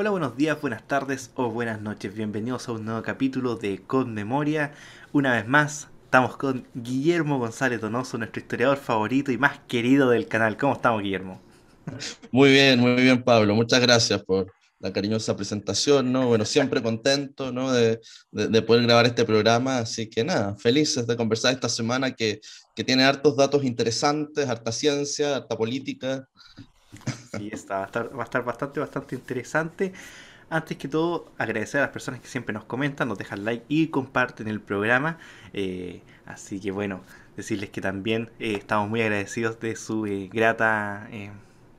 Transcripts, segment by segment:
Hola, buenos días, buenas tardes o buenas noches. Bienvenidos a un nuevo capítulo de Con Memoria. Una vez más, estamos con Guillermo González Donoso, nuestro historiador favorito y más querido del canal. ¿Cómo estamos, Guillermo? Muy bien, muy bien, Pablo. Muchas gracias por la cariñosa presentación, ¿no? Bueno, siempre contento, ¿no? De, poder grabar este programa. Así que nada, felices de conversar esta semana que, que tiene hartos datos interesantes, harta ciencia, harta política y esta va, a estar, bastante, bastante interesante. Antes que todo, agradecer a las personas que siempre nos comentan, nos dejan like y comparten el programa. Eh, así que bueno, decirles que también eh, estamos muy agradecidos de su eh, grata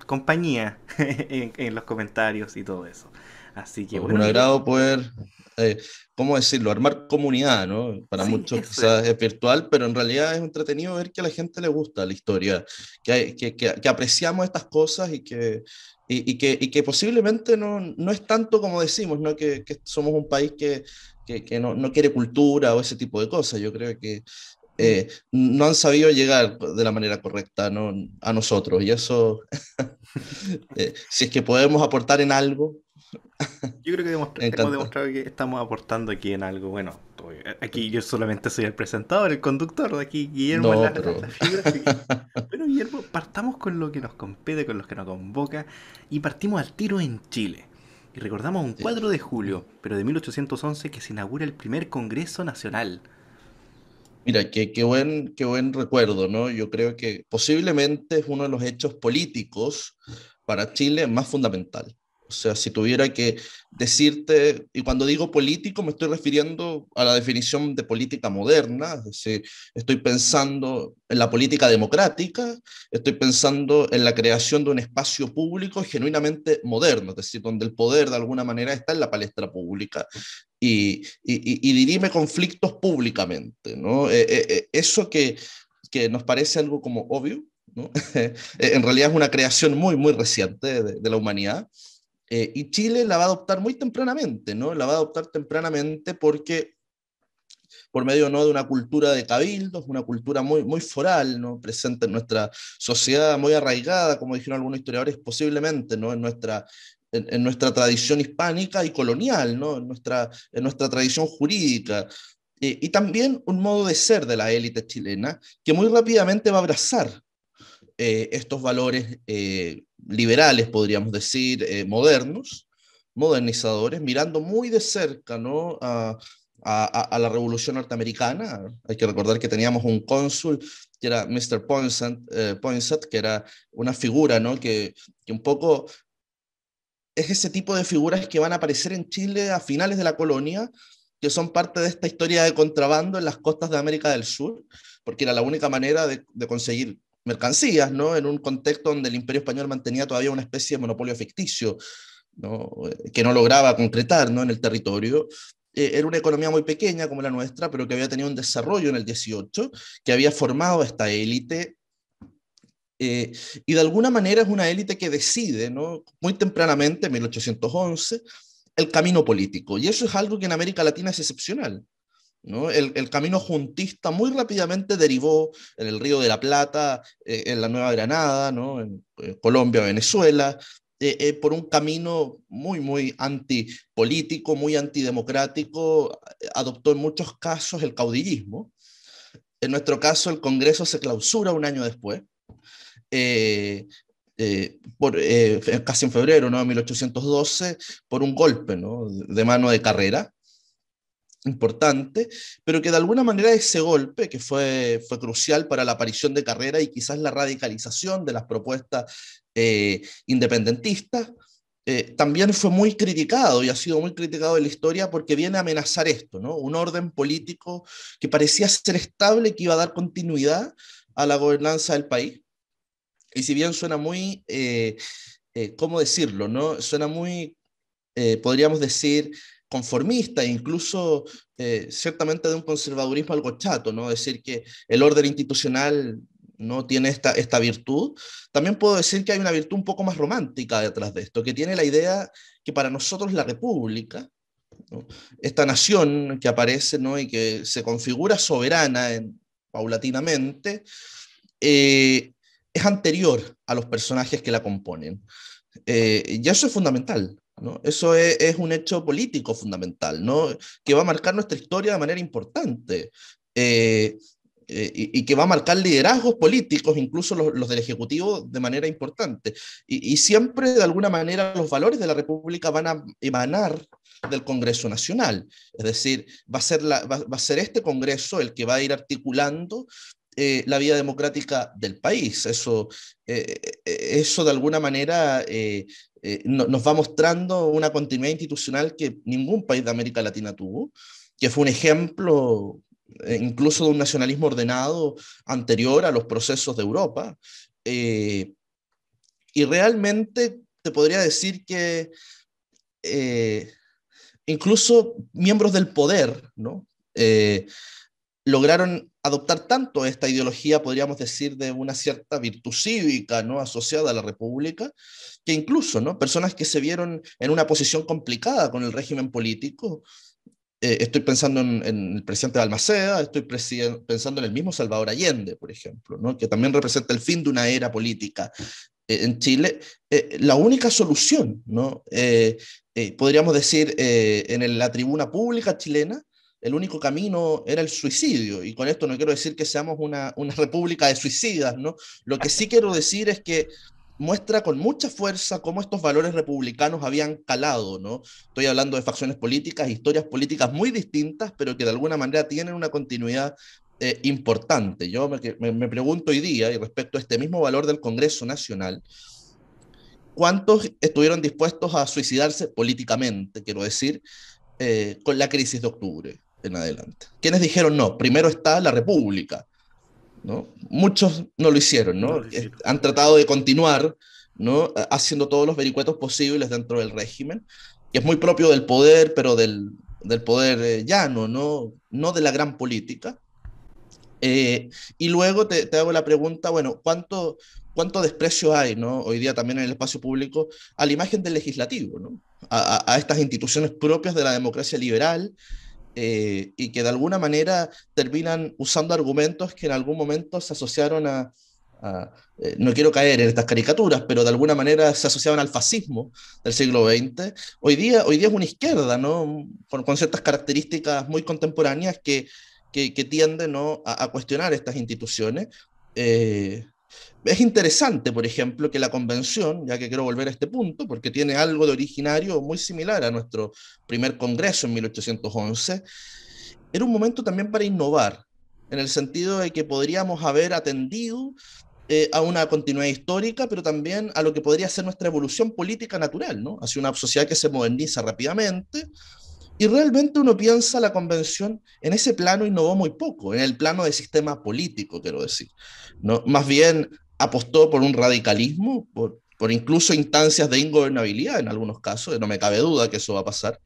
compañía en, los comentarios y todo eso. Así que bueno. Un agrado poder eh, ¿cómo decirlo? Armar comunidad, ¿no? Para muchos es virtual, pero en realidad es entretenido ver que a la gente le gusta la historia, que, que, que, apreciamos estas cosas y que, y, que, y que posiblemente no, no, es tanto como decimos, ¿no? Que, que somos un país que, que, no, no quiere cultura o ese tipo de cosas. Yo creo que eh, no han sabido llegar de la manera correcta ¿no? a nosotros. Y eso, eh, si es que podemos aportar en algo, Yo creo que eh, hemos demostrado que estamos aportando aquí en algo. Bueno, eh, aquí yo solamente soy el presentador, el conductor de aquí, Guillermo. bueno Guillermo, partamos con lo que nos compete, con los que nos convoca, y partimos al tiro en Chile. Y recordamos un 4 de julio, pero de 1811, que se inaugura el primer Congreso Nacional. Mira, que qué, buen, qué buen recuerdo, ¿no? Yo creo que posiblemente es uno de los hechos políticos para Chile más fundamental. O sea, si tuviera que decirte, y cuando digo político me estoy refiriendo a la definición de política moderna, es decir, estoy pensando en la política democrática, estoy pensando en la creación de un espacio público genuinamente moderno, es decir, donde el poder de alguna manera está en la palestra pública y, dirime conflictos públicamente. ¿no? Eh, eh, eh, eso que, nos parece algo como obvio, en realidad es una creación muy, muy reciente de la humanidad eh, y Chile la va a adoptar muy tempranamente, ¿no? La va a adoptar tempranamente porque por medio ¿no? de una cultura de cabildos, una cultura muy, muy foral, ¿no? presente en nuestra sociedad, muy arraigada, como dijeron algunos historiadores, posiblemente ¿no? en, nuestra, en, nuestra tradición hispánica y colonial, ¿no? en, nuestra, en nuestra tradición jurídica. Eh, y también un modo de ser de la élite chilena que muy rápidamente va a abrazar eh, estos valores eh, liberales, podríamos decir, eh, modernos, modernizadores, mirando muy de cerca ¿no? a, a, la revolución norteamericana. Hay que recordar que teníamos un cónsul que era Mr. Eh, Poinsett, que era una figura ¿no? que, que un poco es ese tipo de figuras que van a aparecer en Chile a finales de la colonia, que son parte de esta historia de contrabando en las costas de América del Sur, porque era la única manera de conseguir mercancías, ¿no? En un contexto donde el imperio español mantenía todavía una especie de monopolio ficticio, eh, que no lograba concretar en el territorio. Eh, era una economía muy pequeña como la nuestra, pero que había tenido un desarrollo en el 18, que había formado esta élite. Eh, y de alguna manera es una élite que decide, ¿no? muy tempranamente, en 1811, el camino político. Y eso es algo que en América Latina es excepcional. El, camino juntista muy rápidamente derivó en el Río de la Plata, eh, en la Nueva Granada, en, eh, Colombia, Venezuela, eh, por un camino muy, muy antipolítico, muy antidemocrático, adoptó en muchos casos el caudillismo. En nuestro caso, el Congreso se clausura un año después. por, casi en febrero de 1812, por un golpe de mano de carrera, importante, pero que de alguna manera ese golpe, que fue, fue crucial para la aparición de Carrera y quizás la radicalización de las propuestas eh, independentistas, eh, también fue muy criticado y ha sido muy criticado en la historia porque viene a amenazar esto, ¿no? Un orden político que parecía ser estable, que iba a dar continuidad a la gobernanza del país. Y si bien suena muy, eh, ¿cómo decirlo? ¿no? Suena muy, podríamos decir, conformista, incluso eh, ciertamente de un conservadurismo algo chato, ¿no? decir, que el orden institucional no tiene esta, esta virtud. También puedo decir que hay una virtud un poco más romántica detrás de esto, que tiene la idea que para nosotros la república, esta nación que aparece ¿no? y que se configura soberana paulatinamente, eh, es anterior a los personajes que la componen. Eh, y eso es fundamental, ¿no? Eso es, un hecho político fundamental, ¿no? que va a marcar nuestra historia de manera importante. Eh, eh, y, que va a marcar liderazgos políticos, incluso los, del Ejecutivo, de manera importante. Y, siempre, de alguna manera, los valores de la República van a emanar del Congreso Nacional. Es decir, va a ser, la, va, a ser este Congreso el que va a ir articulando eh, la vida democrática del país. Eso, eso de alguna manera eh, nos va mostrando una continuidad institucional que ningún país de América Latina tuvo, que fue un ejemplo eh, incluso de un nacionalismo ordenado anterior a los procesos de Europa. Eh, y realmente te podría decir que incluso miembros del poder ¿no? lograron adoptar tanto esta ideología, podríamos decir, de una cierta virtud cívica ¿no? asociada a la República, que incluso ¿no? personas que se vieron en una posición complicada con el régimen político, eh, estoy pensando en, el presidente Balmaceda, estoy pensando en el mismo Salvador Allende, por ejemplo, ¿no? que también representa el fin de una era política eh, en Chile, eh, la única solución, ¿no? podríamos decir, en la tribuna pública chilena, el único camino era el suicidio. Y con esto no quiero decir que seamos una, república de suicidas, ¿no? Lo que sí quiero decir es que muestra con mucha fuerza cómo estos valores republicanos habían calado, ¿no? Estoy hablando de facciones políticas, historias políticas muy distintas, pero que de alguna manera tienen una continuidad eh, importante. Yo me, me, pregunto hoy día, y respecto a este mismo valor del Congreso Nacional, ¿cuántos estuvieron dispuestos a suicidarse políticamente, quiero decir, eh, con la crisis de octubre? en adelante. ¿Quienes dijeron no? Primero está la República. ¿no? Muchos no lo hicieron, ¿no? Han tratado de continuar ¿no? haciendo todos los vericuetos posibles dentro del régimen, que es muy propio del poder, pero del, poder eh, llano, ¿no? no de la gran política. Eh, y luego te, hago la pregunta, bueno, ¿cuánto, cuánto desprecio hay ¿no? hoy día también en el espacio público a la imagen del legislativo, ¿no? a estas instituciones propias de la democracia liberal eh, y que de alguna manera terminan usando argumentos que en algún momento se asociaron a, eh, no quiero caer en estas caricaturas, pero de alguna manera se asociaban al fascismo del siglo XX. Hoy día, hoy día es una izquierda, ¿no? con, con ciertas características muy contemporáneas que, que, que tienden ¿no? a, cuestionar estas instituciones. Eh, es interesante, por ejemplo, que la convención, ya que quiero volver a este punto, porque tiene algo de originario muy similar a nuestro primer congreso en 1811, era un momento también para innovar, en el sentido de que podríamos haber atendido eh, a una continuidad histórica, pero también a lo que podría ser nuestra evolución política natural, ¿no? Hacia una sociedad que se moderniza rápidamente, y realmente uno piensa la convención en ese plano innovó muy poco, en el plano de sistema político, quiero decir. ¿no? Más bien apostó por un radicalismo, por, incluso instancias de ingobernabilidad en algunos casos, no me cabe duda que eso va a pasar.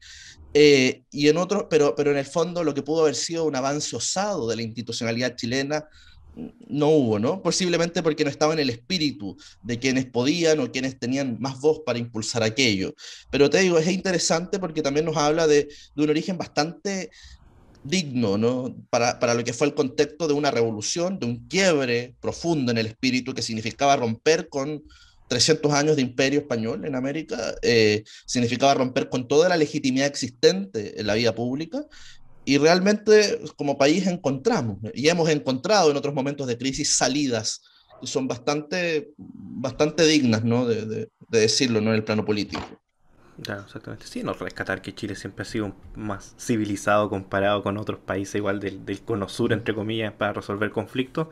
Eh, y en otros, pero, pero en el fondo lo que pudo haber sido un avance osado de la institucionalidad chilena no hubo, ¿no? Posiblemente porque no estaba en el espíritu de quienes podían o quienes tenían más voz para impulsar aquello. Pero te digo, es interesante porque también nos habla de, un origen bastante digno, ¿no? Para, lo que fue el contexto de una revolución, de un quiebre profundo en el espíritu que significaba romper con 300 años de imperio español en América, eh, significaba romper con toda la legitimidad existente en la vida pública y realmente pues, como país encontramos y hemos encontrado en otros momentos de crisis salidas que son bastante, bastante dignas ¿no? de, decirlo ¿no? en el plano político. Claro, exactamente. Sí, no rescatar que Chile siempre ha sido más civilizado comparado con otros países igual del, del cono sur, entre comillas, para resolver conflictos.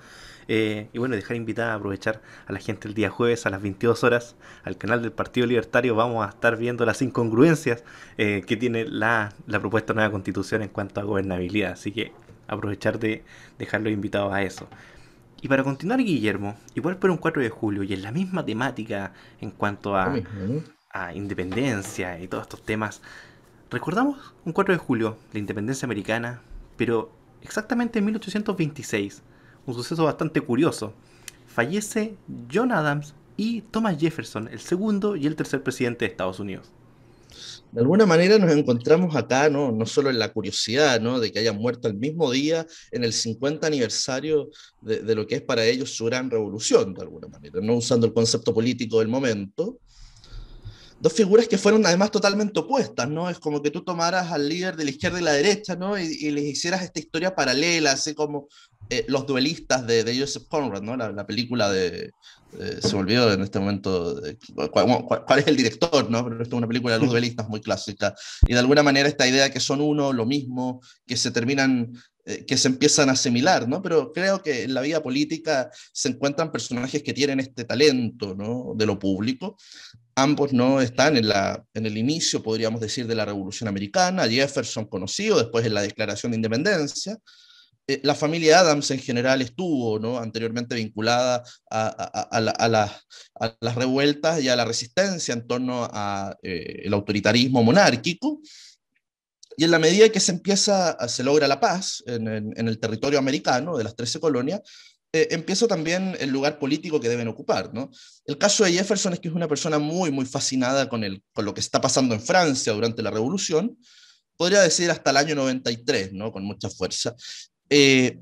Eh, y bueno, dejar invitada a aprovechar a la gente el día jueves a las 22 horas al canal del Partido Libertario. Vamos a estar viendo las incongruencias eh, que tiene la, propuesta nueva constitución en cuanto a gobernabilidad. Así que aprovechar de dejarlo invitados a eso. Y para continuar, Guillermo, igual por un 4 de julio y en la misma temática en cuanto a, a independencia y todos estos temas, recordamos un 4 de julio, la independencia americana, pero exactamente en 1826 un suceso bastante curioso. Fallece John Adams y Thomas Jefferson, el segundo y el tercer presidente de Estados Unidos. De alguna manera nos encontramos acá, ¿no? no solo en la curiosidad ¿no? de que hayan muerto el mismo día, en el 50 aniversario de, lo que es para ellos su gran revolución, de alguna manera, no usando el concepto político del momento, dos figuras que fueron además totalmente opuestas, ¿no? Es como que tú tomaras al líder de la izquierda y la derecha, ¿no? y les hicieras esta historia paralela, así como eh, los duelistas de, de, Joseph Conrad, ¿no? La, película de... se me olvidó en este momento cuál, es el director, ¿no? Pero esto es una película de los duelistas muy clásica. Y de alguna manera esta idea que son uno, lo mismo, que se terminan, eh, que se empiezan a asimilar, ¿no? Pero creo que en la vida política se encuentran personajes que tienen este talento, ¿no? De lo público. Ambos no están en, la, en el inicio, podríamos decir, de la Revolución Americana. Jefferson conocido, después en la Declaración de Independencia. Eh, la familia Adams en general estuvo ¿no? anteriormente vinculada a, las revueltas y a la resistencia en torno al eh, autoritarismo monárquico. Y en la medida que se empieza, se logra la paz en, el territorio americano de las 13 colonias, eh, empieza también el lugar político que deben ocupar. El caso de Jefferson es que es una persona muy, muy fascinada con, lo que está pasando en Francia durante la Revolución, podría decir hasta el año 93, con mucha fuerza. Eh,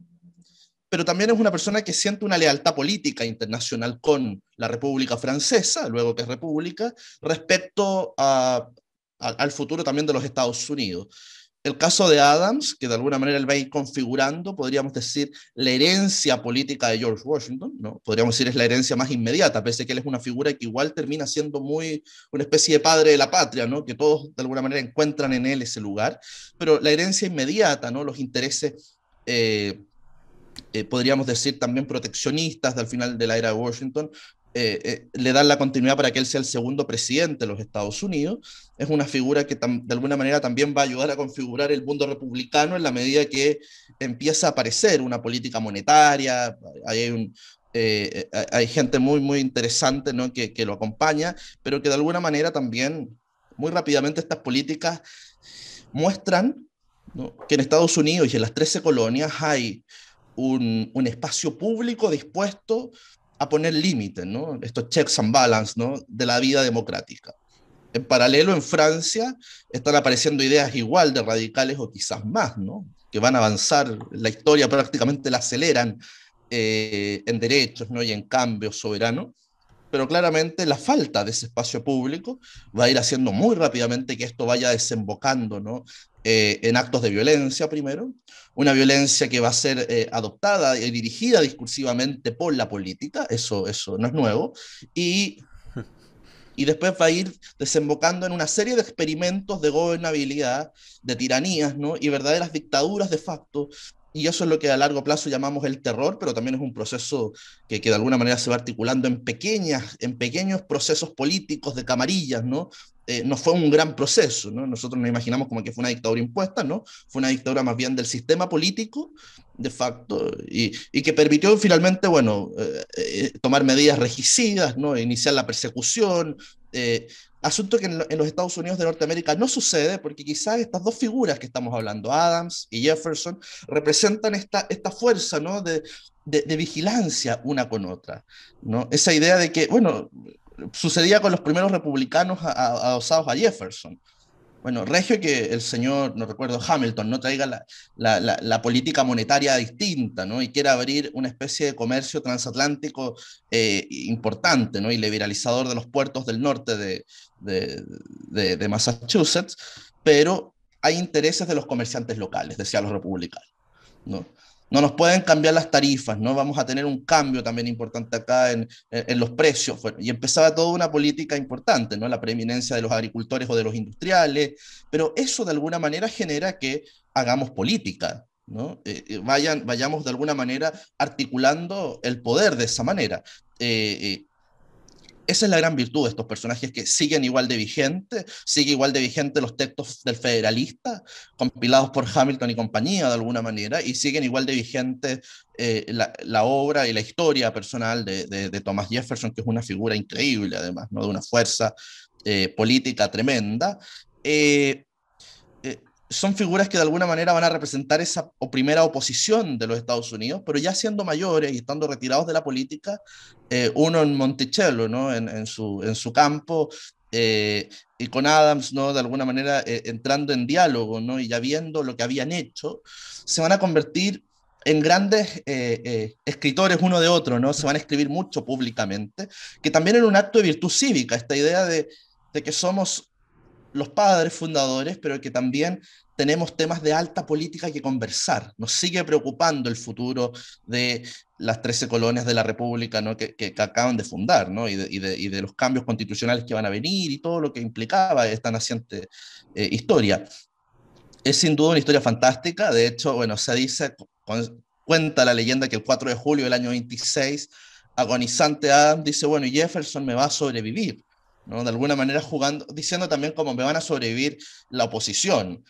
pero también es una persona que siente una lealtad política internacional con la República Francesa, luego que es República, respecto al futuro también de los Estados Unidos. El caso de Adams, que de alguna manera él va a ir configurando, podríamos decir, la herencia política de George Washington, ¿no? Podríamos decir es la herencia más inmediata, pese a que él es una figura que igual termina siendo muy una especie de padre de la patria, ¿no? Que todos de alguna manera encuentran en él ese lugar, pero la herencia inmediata, ¿no? Los intereses eh, eh, podríamos decir también proteccionistas al final de la era de Washington, eh, le dan la continuidad para que él sea el segundo presidente de los Estados Unidos. Es una figura que de alguna manera también va a ayudar a configurar el mundo republicano en la medida que empieza a aparecer una política monetaria, hay hay gente muy, muy interesante ¿no? que, que, lo acompaña, pero que de alguna manera también, muy rápidamente, estas políticas muestran que en Estados Unidos y en las 13 colonias hay un, espacio público dispuesto a poner límites, ¿no? estos checks and balance ¿no? de la vida democrática. En paralelo, en Francia están apareciendo ideas igual de radicales o quizás más, ¿no? que van a avanzar, la historia prácticamente la aceleran eh, en derechos ¿no? y en cambio soberano. pero claramente la falta de ese espacio público va a ir haciendo muy rápidamente que esto vaya desembocando ¿no? Eh, en actos de violencia primero, una violencia que va a ser eh, adoptada y dirigida discursivamente por la política, eso, eso no es nuevo, y, y después va a ir desembocando en una serie de experimentos de gobernabilidad, de tiranías ¿no? y verdaderas dictaduras de facto. Y eso es lo que a largo plazo llamamos el terror, pero también es un proceso que, que de alguna manera se va articulando en, pequeñas, en pequeños procesos políticos de camarillas, ¿no? Eh, no fue un gran proceso, ¿no? Nosotros nos imaginamos como que fue una dictadura impuesta, ¿no? Fue una dictadura más bien del sistema político, de facto, y, que permitió finalmente, bueno, eh, eh, tomar medidas regicidas, ¿no? Iniciar la persecución, asunto que en, los Estados Unidos de Norteamérica no sucede, porque quizás estas dos figuras que estamos hablando, Adams y Jefferson, representan esta, esta fuerza, ¿no? De, de vigilancia una con otra, ¿no? Esa idea de que, bueno, sucedía con los primeros republicanos adosados a Jefferson. Bueno, Regio que el señor, no recuerdo, Hamilton, no traiga la, política monetaria distinta, ¿no? Y quiera abrir una especie de comercio transatlántico eh, importante, ¿no? Y liberalizador de los puertos del norte de, Massachusetts, pero hay intereses de los comerciantes locales, decían los republicanos, ¿no? No nos pueden cambiar las tarifas, ¿no? Vamos a tener un cambio también importante acá en, en los precios. Y empezaba toda una política importante, ¿no? La preeminencia de los agricultores o de los industriales, pero eso de alguna manera genera que hagamos política, ¿no? Eh, eh, vayan, vayamos de alguna manera articulando el poder de esa manera. Eh, esa es la gran virtud de estos personajes que siguen igual de vigente, sigue igual de vigente los textos del federalista, compilados por Hamilton y compañía de alguna manera, y siguen igual de vigentes eh, la, obra y la historia personal de, Thomas Jefferson, que es una figura increíble además, ¿no? de una fuerza eh, política tremenda. Eh, son figuras que de alguna manera van a representar esa primera oposición de los Estados Unidos, pero ya siendo mayores y estando retirados de la política, eh, uno en Monticello, ¿no? en, su, en su campo, eh, y con Adams, ¿no? de alguna manera eh, entrando en diálogo ¿no? y ya viendo lo que habían hecho, se van a convertir en grandes escritores uno de otro, ¿no? se van a escribir mucho públicamente, que también era un acto de virtud cívica, esta idea de, de que somos los padres fundadores, pero que también tenemos temas de alta política que conversar. Nos sigue preocupando el futuro de las 13 colonias de la República ¿no? que, acaban de fundar y, de, los cambios constitucionales que van a venir y todo lo que implicaba esta naciente eh, historia. Es sin duda una historia fantástica, de hecho, bueno, se dice, cuenta la leyenda que el 4 de julio del año 26, agonizante Adam dice, bueno, Jefferson me va a sobrevivir de alguna manera jugando, diciendo también cómo me van a sobrevivir la oposición,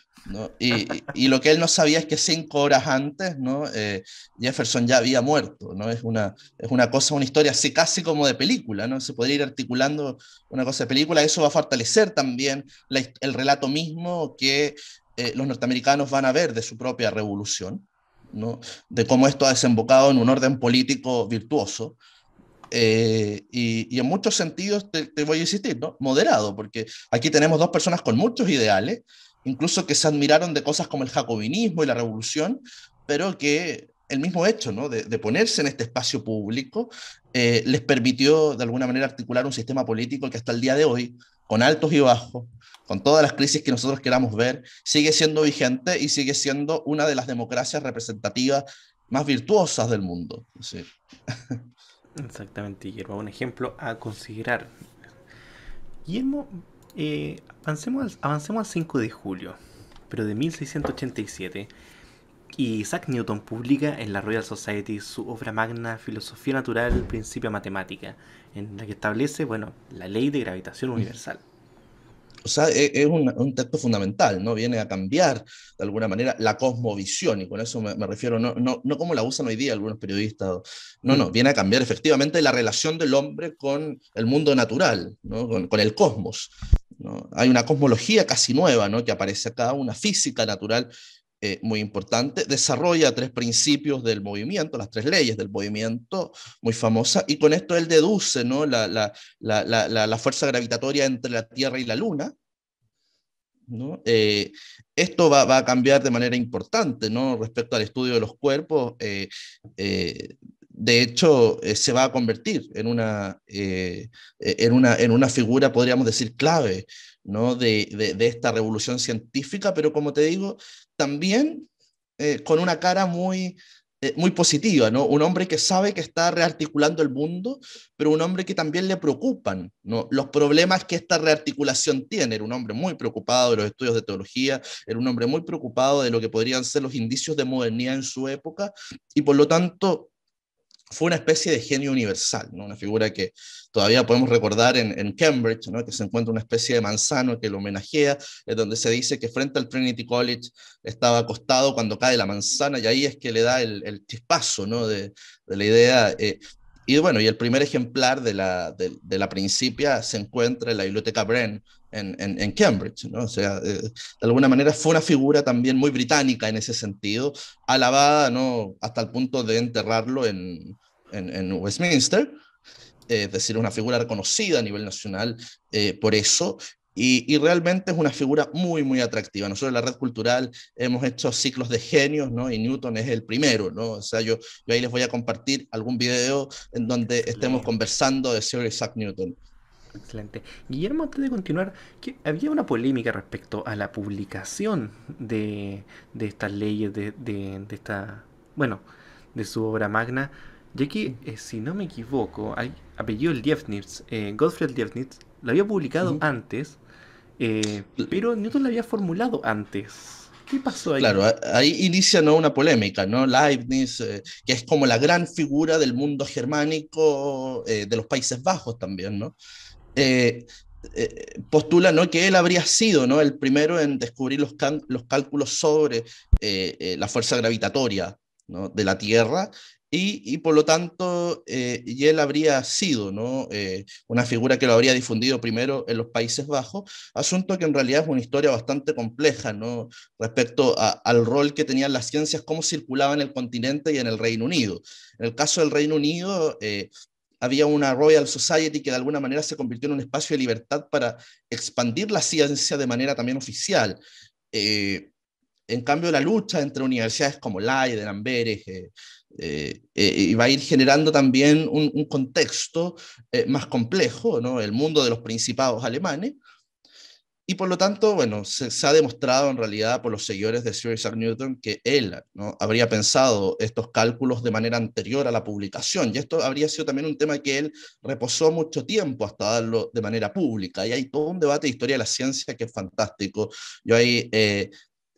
y, lo que él no sabía es que cinco horas antes, eh, Jefferson ya había muerto, ¿no? Es una, es una cosa, una historia así casi como de película, ¿no? Se podría ir articulando una cosa de película, eso va a fortalecer también el relato mismo que eh, los norteamericanos van a ver de su propia revolución, De cómo esto ha desembocado en un orden político virtuoso, eh, y, en muchos sentidos te, voy a insistir, ¿no? Moderado, porque aquí tenemos dos personas con muchos ideales, incluso que se admiraron de cosas como el jacobinismo y la revolución, pero que el mismo hecho ¿no? de, ponerse en este espacio público eh, les permitió de alguna manera articular un sistema político que hasta el día de hoy, con altos y bajos, con todas las crisis que nosotros queramos ver, sigue siendo vigente y sigue siendo una de las democracias representativas más virtuosas del mundo. Sí. Exactamente, Guillermo. Un ejemplo a considerar. Guillermo, avancemos, eh, avancemos al 5 de julio, pero de 1687. Y Isaac Newton publica en la Royal Society su obra magna Filosofía Natural, Principia Matemática, en la que establece, bueno, la ley de gravitación universal o sea, e, es un, texto fundamental, ¿no? Viene a cambiar, de alguna manera, la cosmovisión, y con eso me, refiero, no, como la usan hoy día algunos periodistas, no, no, mm. viene a cambiar efectivamente la relación del hombre con el mundo natural, ¿no? con, el cosmos. ¿no? Hay una cosmología casi nueva, ¿no? Que aparece acá, una física natural eh, muy importante, desarrolla tres principios del movimiento, las tres leyes del movimiento, muy famosa, y con esto él deduce ¿no? la, la, la, la fuerza gravitatoria entre la Tierra y la Luna. ¿no? Eh, esto va, va, a cambiar de manera importante ¿no? respecto al estudio de los cuerpos. Eh, de hecho, se va a convertir en una, en, una, en una figura, podríamos decir, clave ¿no? de, de, esta revolución científica, pero como te digo, también eh, con una cara muy, eh, muy positiva, ¿no? Un hombre que sabe que está rearticulando el mundo, pero un hombre que también le preocupan los problemas que esta rearticulación tiene. Era un hombre muy preocupado de los estudios de teología, era un hombre muy preocupado de lo que podrían ser los indicios de modernidad en su época, y por lo tanto fue una especie de genio universal, una figura que todavía podemos recordar en, Cambridge, ¿no? que se encuentra una especie de manzano que lo homenajea, es donde se dice que frente al Trinity College estaba acostado cuando cae la manzana y ahí es que le da el, chispazo ¿no? de, la idea. Eh, y bueno, y el primer ejemplar de la, de la principia se encuentra en la biblioteca Bren en, Cambridge. ¿no? O sea, eh, de alguna manera fue una figura también muy británica en ese sentido, alabada ¿no? hasta el punto de enterrarlo en, en Westminster, es decir, una figura reconocida a nivel nacional eh, por eso, y, y, realmente es una figura muy, muy atractiva. Nosotros en la red cultural hemos hecho ciclos de genios, ¿no? Y Newton es el primero, ¿no? O sea, yo, yo ahí les voy a compartir algún video en donde estemos conversando de Sir Isaac Newton. Excelente. Guillermo, antes de continuar, había una polémica respecto a la publicación de, estas leyes, de, de, esta, bueno, de su obra magna, ya que, eh, si no me equivoco, hay, apellido el eh, Gottfried Leibniz lo había publicado antes, eh, pero Newton lo había formulado antes. ¿Qué pasó ahí? Claro, ahí inicia una polémica, ¿no? Leibniz, que es como la gran figura del mundo germánico de los Países Bajos también, ¿no? Eh, eh, postula ¿no? que él habría sido ¿no? el primero en descubrir los, cálculos sobre eh, la fuerza gravitatoria de la Tierra y, por lo tanto, y él habría sido ¿no? una figura que lo habría difundido primero en los Países Bajos, asunto que en realidad es una historia bastante compleja ¿no? respecto al rol que tenían las ciencias, cómo circulaban en el continente y en el Reino Unido. En el caso del Reino Unido, había una Royal Society que de alguna manera se convirtió en un espacio de libertad para expandir la ciencia de manera también oficial. Eh, en cambio, la lucha entre universidades como la Amberes, eh, eh, eh va a ir generando también un, contexto más complejo, el mundo de los principados alemanes, y por lo tanto, bueno, se, ha demostrado en realidad por los seguidores de Sir Isaac Newton que él ¿no? habría pensado estos cálculos de manera anterior a la publicación. Y esto habría sido también un tema que él reposó mucho tiempo hasta darlo de manera pública. Y hay todo un debate de historia de la ciencia que es fantástico. Yo ahí eh,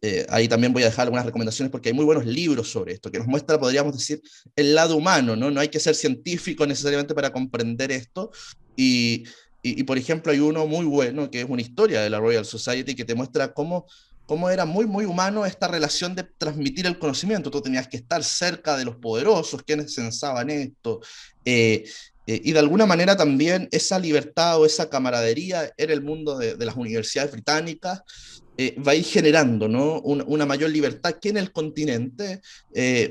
eh, ahí también voy a dejar algunas recomendaciones porque hay muy buenos libros sobre esto, que nos muestra, podríamos decir, el lado humano, ¿no? No hay que ser científico necesariamente para comprender esto. Y y, por ejemplo, hay uno muy bueno, que es una historia de la Royal Society, que te muestra cómo, cómo era muy, muy humano esta relación de transmitir el conocimiento. Tú tenías que estar cerca de los poderosos, quienes censaban esto. Eh, eh, y de alguna manera también esa libertad o esa camaradería en el mundo de, las universidades británicas eh, va a ir generando una, mayor libertad que en el continente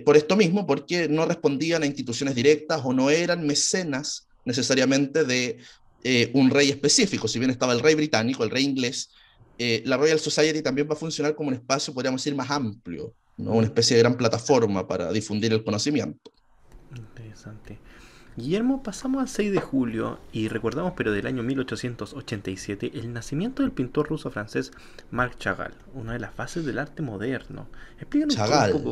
por esto mismo, porque no respondían a instituciones directas o no eran mecenas necesariamente de eh, un rey específico. Si bien estaba el rey británico, el rey inglés, eh, la Royal Society también va a funcionar como un espacio, podríamos decir, más amplio, ¿no? una especie de gran plataforma para difundir el conocimiento. Interesante. Guillermo, pasamos al 6 de julio y recordamos, pero del año 1887, el nacimiento del pintor ruso-francés Marc Chagall, una de las fases del arte moderno. Explíquenos un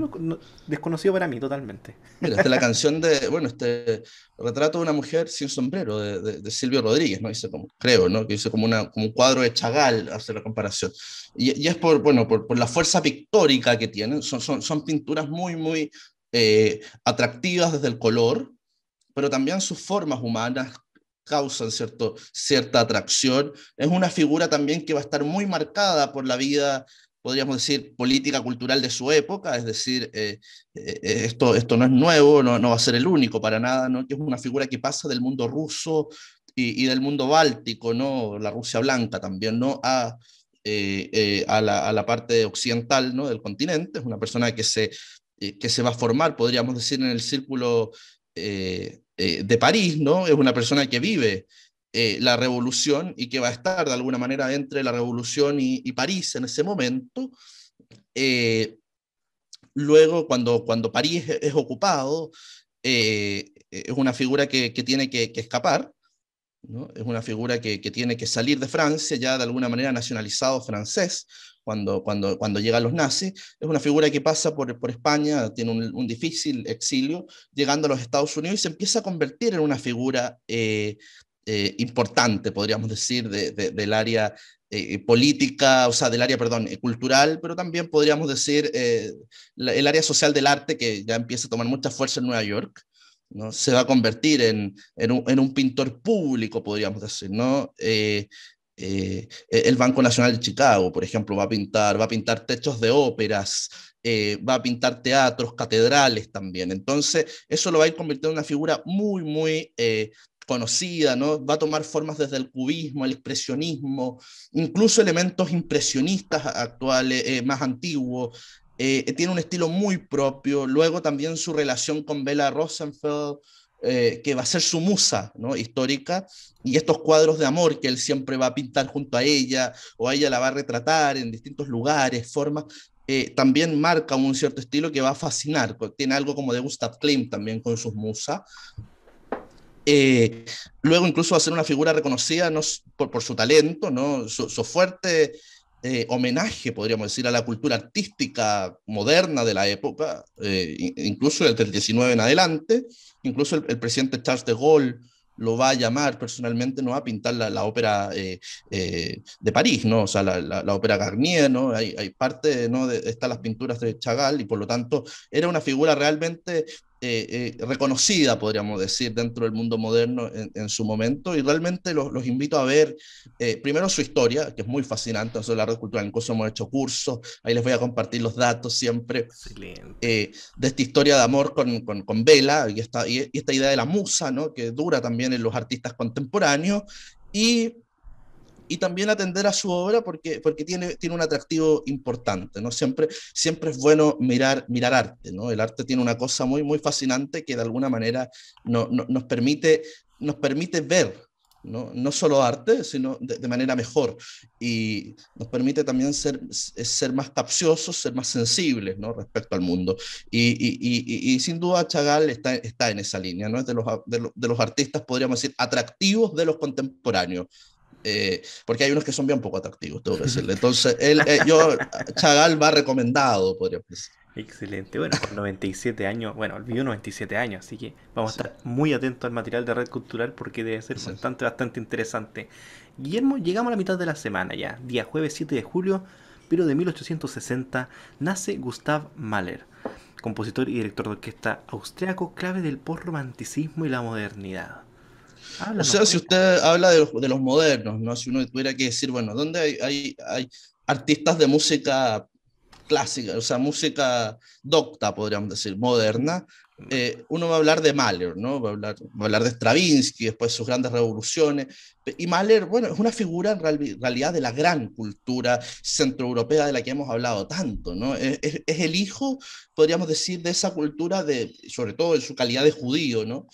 poco. desconocido para mí totalmente. Mira, esta la canción de, bueno, este retrato de una mujer sin sombrero de, Silvio Rodríguez, ¿no? como, creo, ¿no? Que hizo como, una, como un cuadro de Chagall, hace la comparación. Y, es por, bueno, por, la fuerza pictórica que tienen. Son, son, son pinturas muy, muy eh, atractivas desde el color pero también sus formas humanas causan cierto, cierta atracción. Es una figura también que va a estar muy marcada por la vida podríamos decir, política cultural de su época, es decir, eh, eh, eh, esto, esto no es nuevo, no, no, va a ser el único para nada, ¿no? es una figura que pasa del mundo ruso y, y del mundo báltico, ¿no? la Rusia blanca también, ¿no? a, a, la, a la, parte occidental ¿no? del continente, es una persona que se, que se va a formar, podríamos decir, en el círculo eh, eh, de París, ¿no? Es una persona que vive eh, la revolución y que va a estar de alguna manera entre la revolución y, París en ese momento. luego, cuando, cuando París es, ocupado, es una figura que, tiene que, escapar, ¿no? Es una figura que, tiene que salir de Francia, ya de alguna manera nacionalizado francés, cuando, cuando, llegan los nazis. Es una figura que pasa por, por España, tiene un, difícil exilio, llegando a los Estados Unidos y se empieza a convertir en una figura eh, eh, importante, podríamos decir, del área eh, política, o sea, del área, perdón, cultural, pero también podríamos decir el área social del arte que ya empieza a tomar mucha fuerza en Nueva York. ¿no? se va a convertir en, un, en un pintor público, podríamos decir, ¿no? Eh, e-, el Banco Nacional de Chicago, por ejemplo, va a pintar, va a pintar techos de óperas, eh, va a pintar teatros, catedrales también. Entonces, eso lo va a ir convirtiendo en una figura muy, muy eh, conocida, ¿no? Va a tomar formas desde el cubismo, el expresionismo, incluso elementos impresionistas actuales, más antiguos. tiene un estilo muy propio. Luego también su relación con Bella Rosenfeld eh, que va a ser su musa ¿no? histórica, y estos cuadros de amor que él siempre va a pintar junto a ella, o a ella la va a retratar en distintos lugares, formas, eh, también marca un cierto estilo que va a fascinar, tiene algo como de Gustav Klimt también con sus musas. Eh, luego incluso va a ser una figura reconocida por, su talento, ¿no? su fuerte eh, homenaje, podríamos decir, a la cultura artística moderna de la época, eh, incluso desde el 19 en adelante, incluso el, presidente Charles de Gaulle lo va a llamar personalmente, no va a pintar la, ópera eh, de París, ¿no? o sea, la, ópera Garnier, ¿no? hay, hay parte, ¿no? De, estas las pinturas de Chagall y por lo tanto era una figura realmente eh, eh, reconocida, podríamos decir, dentro del mundo moderno en, su momento. Y realmente los, invito a ver eh, primero su historia, que es muy fascinante. sobre la red cultural incluso hemos hecho cursos, ahí les voy a compartir los datos siempre de esta historia de amor con, con, con Vela y esta, y esta idea de la musa, ¿no? que dura también en los artistas contemporáneos. Y y también atender a su obra porque, porque tiene, tiene un atractivo importante, ¿no? Siempre, siempre es bueno mirar, mirar arte, ¿no? El arte tiene una cosa muy, muy fascinante que de alguna manera no, nos, permite, nos permite ver no, ¿no? solo arte, sino de, manera mejor. Y nos permite también ser, ser más capciosos, ser más sensibles ¿no? respecto al mundo. Y, y, y, sin duda Chagall está, está en esa línea, ¿no? es de los, de los artistas, podríamos decir, atractivos de los contemporáneos. Eh, porque hay unos que son bien poco atractivos, tengo que decirle. Entonces, él, eh, yo, Chagal va recomendado, podría decir. Excelente, bueno, por 97 años, bueno, vivió vivió 97 años, así que vamos a estar muy atentos al material de Red Cultural porque debe ser bastante, bastante interesante. Guillermo, llegamos a la mitad de la semana ya, día jueves 7 de julio, pero de 1860 nace Gustav Mahler, compositor y director de orquesta austriaco, clave del postromanticismo y la modernidad. O sea, si usted habla de los, modernos, ¿no? si uno tuviera que decir, bueno, ¿dónde hay, artistas de música clásica, o sea, música docta, podríamos decir, moderna, eh, uno va a hablar de Mahler, ¿no? Va a, hablar, de Stravinsky, después sus grandes revoluciones. Y Mahler, bueno, es una figura en realidad de la gran cultura centroeuropea de la que hemos hablado tanto, ¿no? Es, el hijo, podríamos decir, de esa cultura, de, sobre todo en su calidad de judío, ¿no?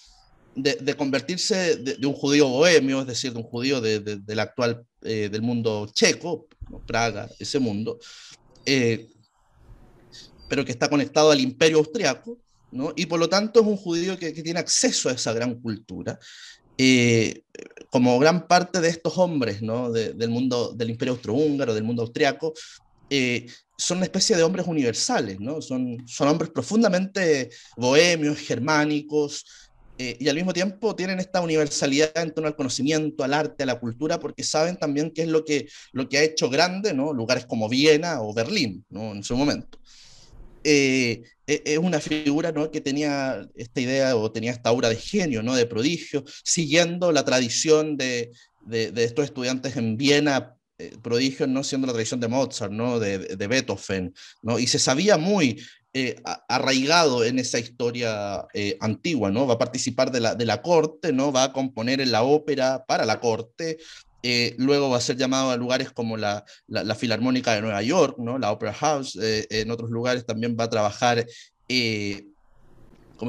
de, convertirse de, un judío bohemio, es decir, de un judío del actual, eh, del mundo checo, Praga, ese mundo, eh, pero que está conectado al imperio austriaco, y por lo tanto es un judío que, tiene acceso a esa gran cultura. Eh, como gran parte de estos hombres del mundo del imperio austrohúngaro, del mundo austriaco, son una especie de hombres universales, ¿no? son, son hombres profundamente bohemios, germánicos, eh, y al mismo tiempo tienen esta universalidad en torno al conocimiento, al arte, a la cultura, porque saben también qué es lo que, lo que ha hecho grande, ¿no? Lugares como Viena o Berlín, ¿no? En su momento. Eh, e, es una figura ¿no? que tenía esta idea o tenía esta aura de genio, ¿no? de prodigio, siguiendo la tradición de, de, estos estudiantes en Viena, eh, prodigio no siendo la tradición de Mozart, ¿no? de, de Beethoven, ¿no? y se sabía muy eh, arraigado en esa historia eh, antigua, ¿no? Va a participar de la, de la corte, ¿no? Va a componer la ópera para la corte, eh, luego va a ser llamado a lugares como la, Filarmónica de Nueva York, ¿no? la Opera House, en otros lugares también va a trabajar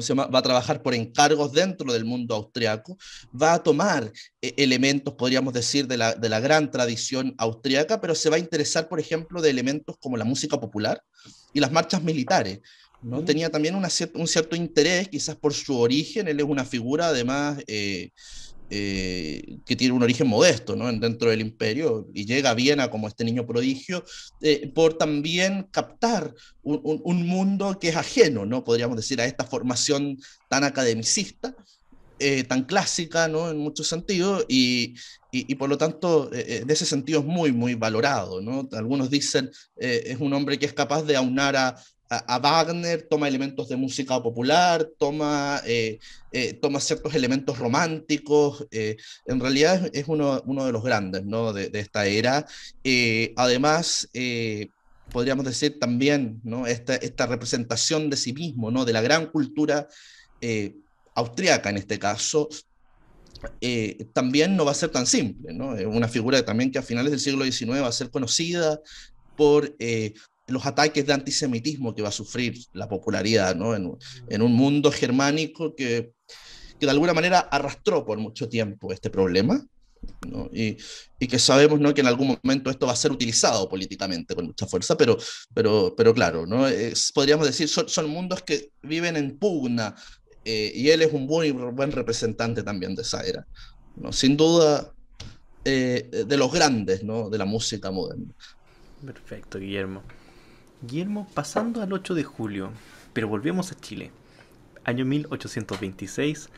se Va a trabajar por encargos dentro del mundo austriaco, va a tomar eh, elementos, podríamos decir, de la, gran tradición austriaca, pero se va a interesar, por ejemplo, de elementos como la música popular y las marchas militares. ¿no? Tenía también una un cierto interés, quizás por su origen, él es una figura además... Eh, eh, que tiene un origen modesto dentro del imperio y llega a Viena como este niño prodigio, eh, por también captar un, mundo que es ajeno, ¿no? podríamos decir, a esta formación tan academicista, eh, tan clásica ¿no? en muchos sentidos y, por lo tanto de ese sentido es muy, muy valorado. Algunos dicen es un hombre que es capaz de aunar a, a, Wagner, toma elementos de música popular, toma, eh, eh, toma ciertos elementos románticos, eh, en realidad es uno, uno, de los grandes ¿no? de, esta era. además, podríamos decir también ¿no? esta, esta representación de sí mismo, ¿no? de la gran cultura austriaca en este caso, también no va a ser tan simple. ¿no? Una figura también que a finales del siglo XIX va a ser conocida por, los ataques de antisemitismo que va a sufrir la popularidad en, un mundo germánico que, de alguna manera arrastró por mucho tiempo este problema y, que sabemos ¿no? que en algún momento esto va a ser utilizado políticamente con mucha fuerza, pero, pero, pero claro, ¿no? podríamos decir, son, son, mundos que viven en pugna eh, y él es un buen representante también de esa era. ¿no? Sin duda, eh, de los grandes de la música moderna. Perfecto, Guillermo. Guillermo, pasando al 8 de julio, pero volvemos a Chile, año 1826,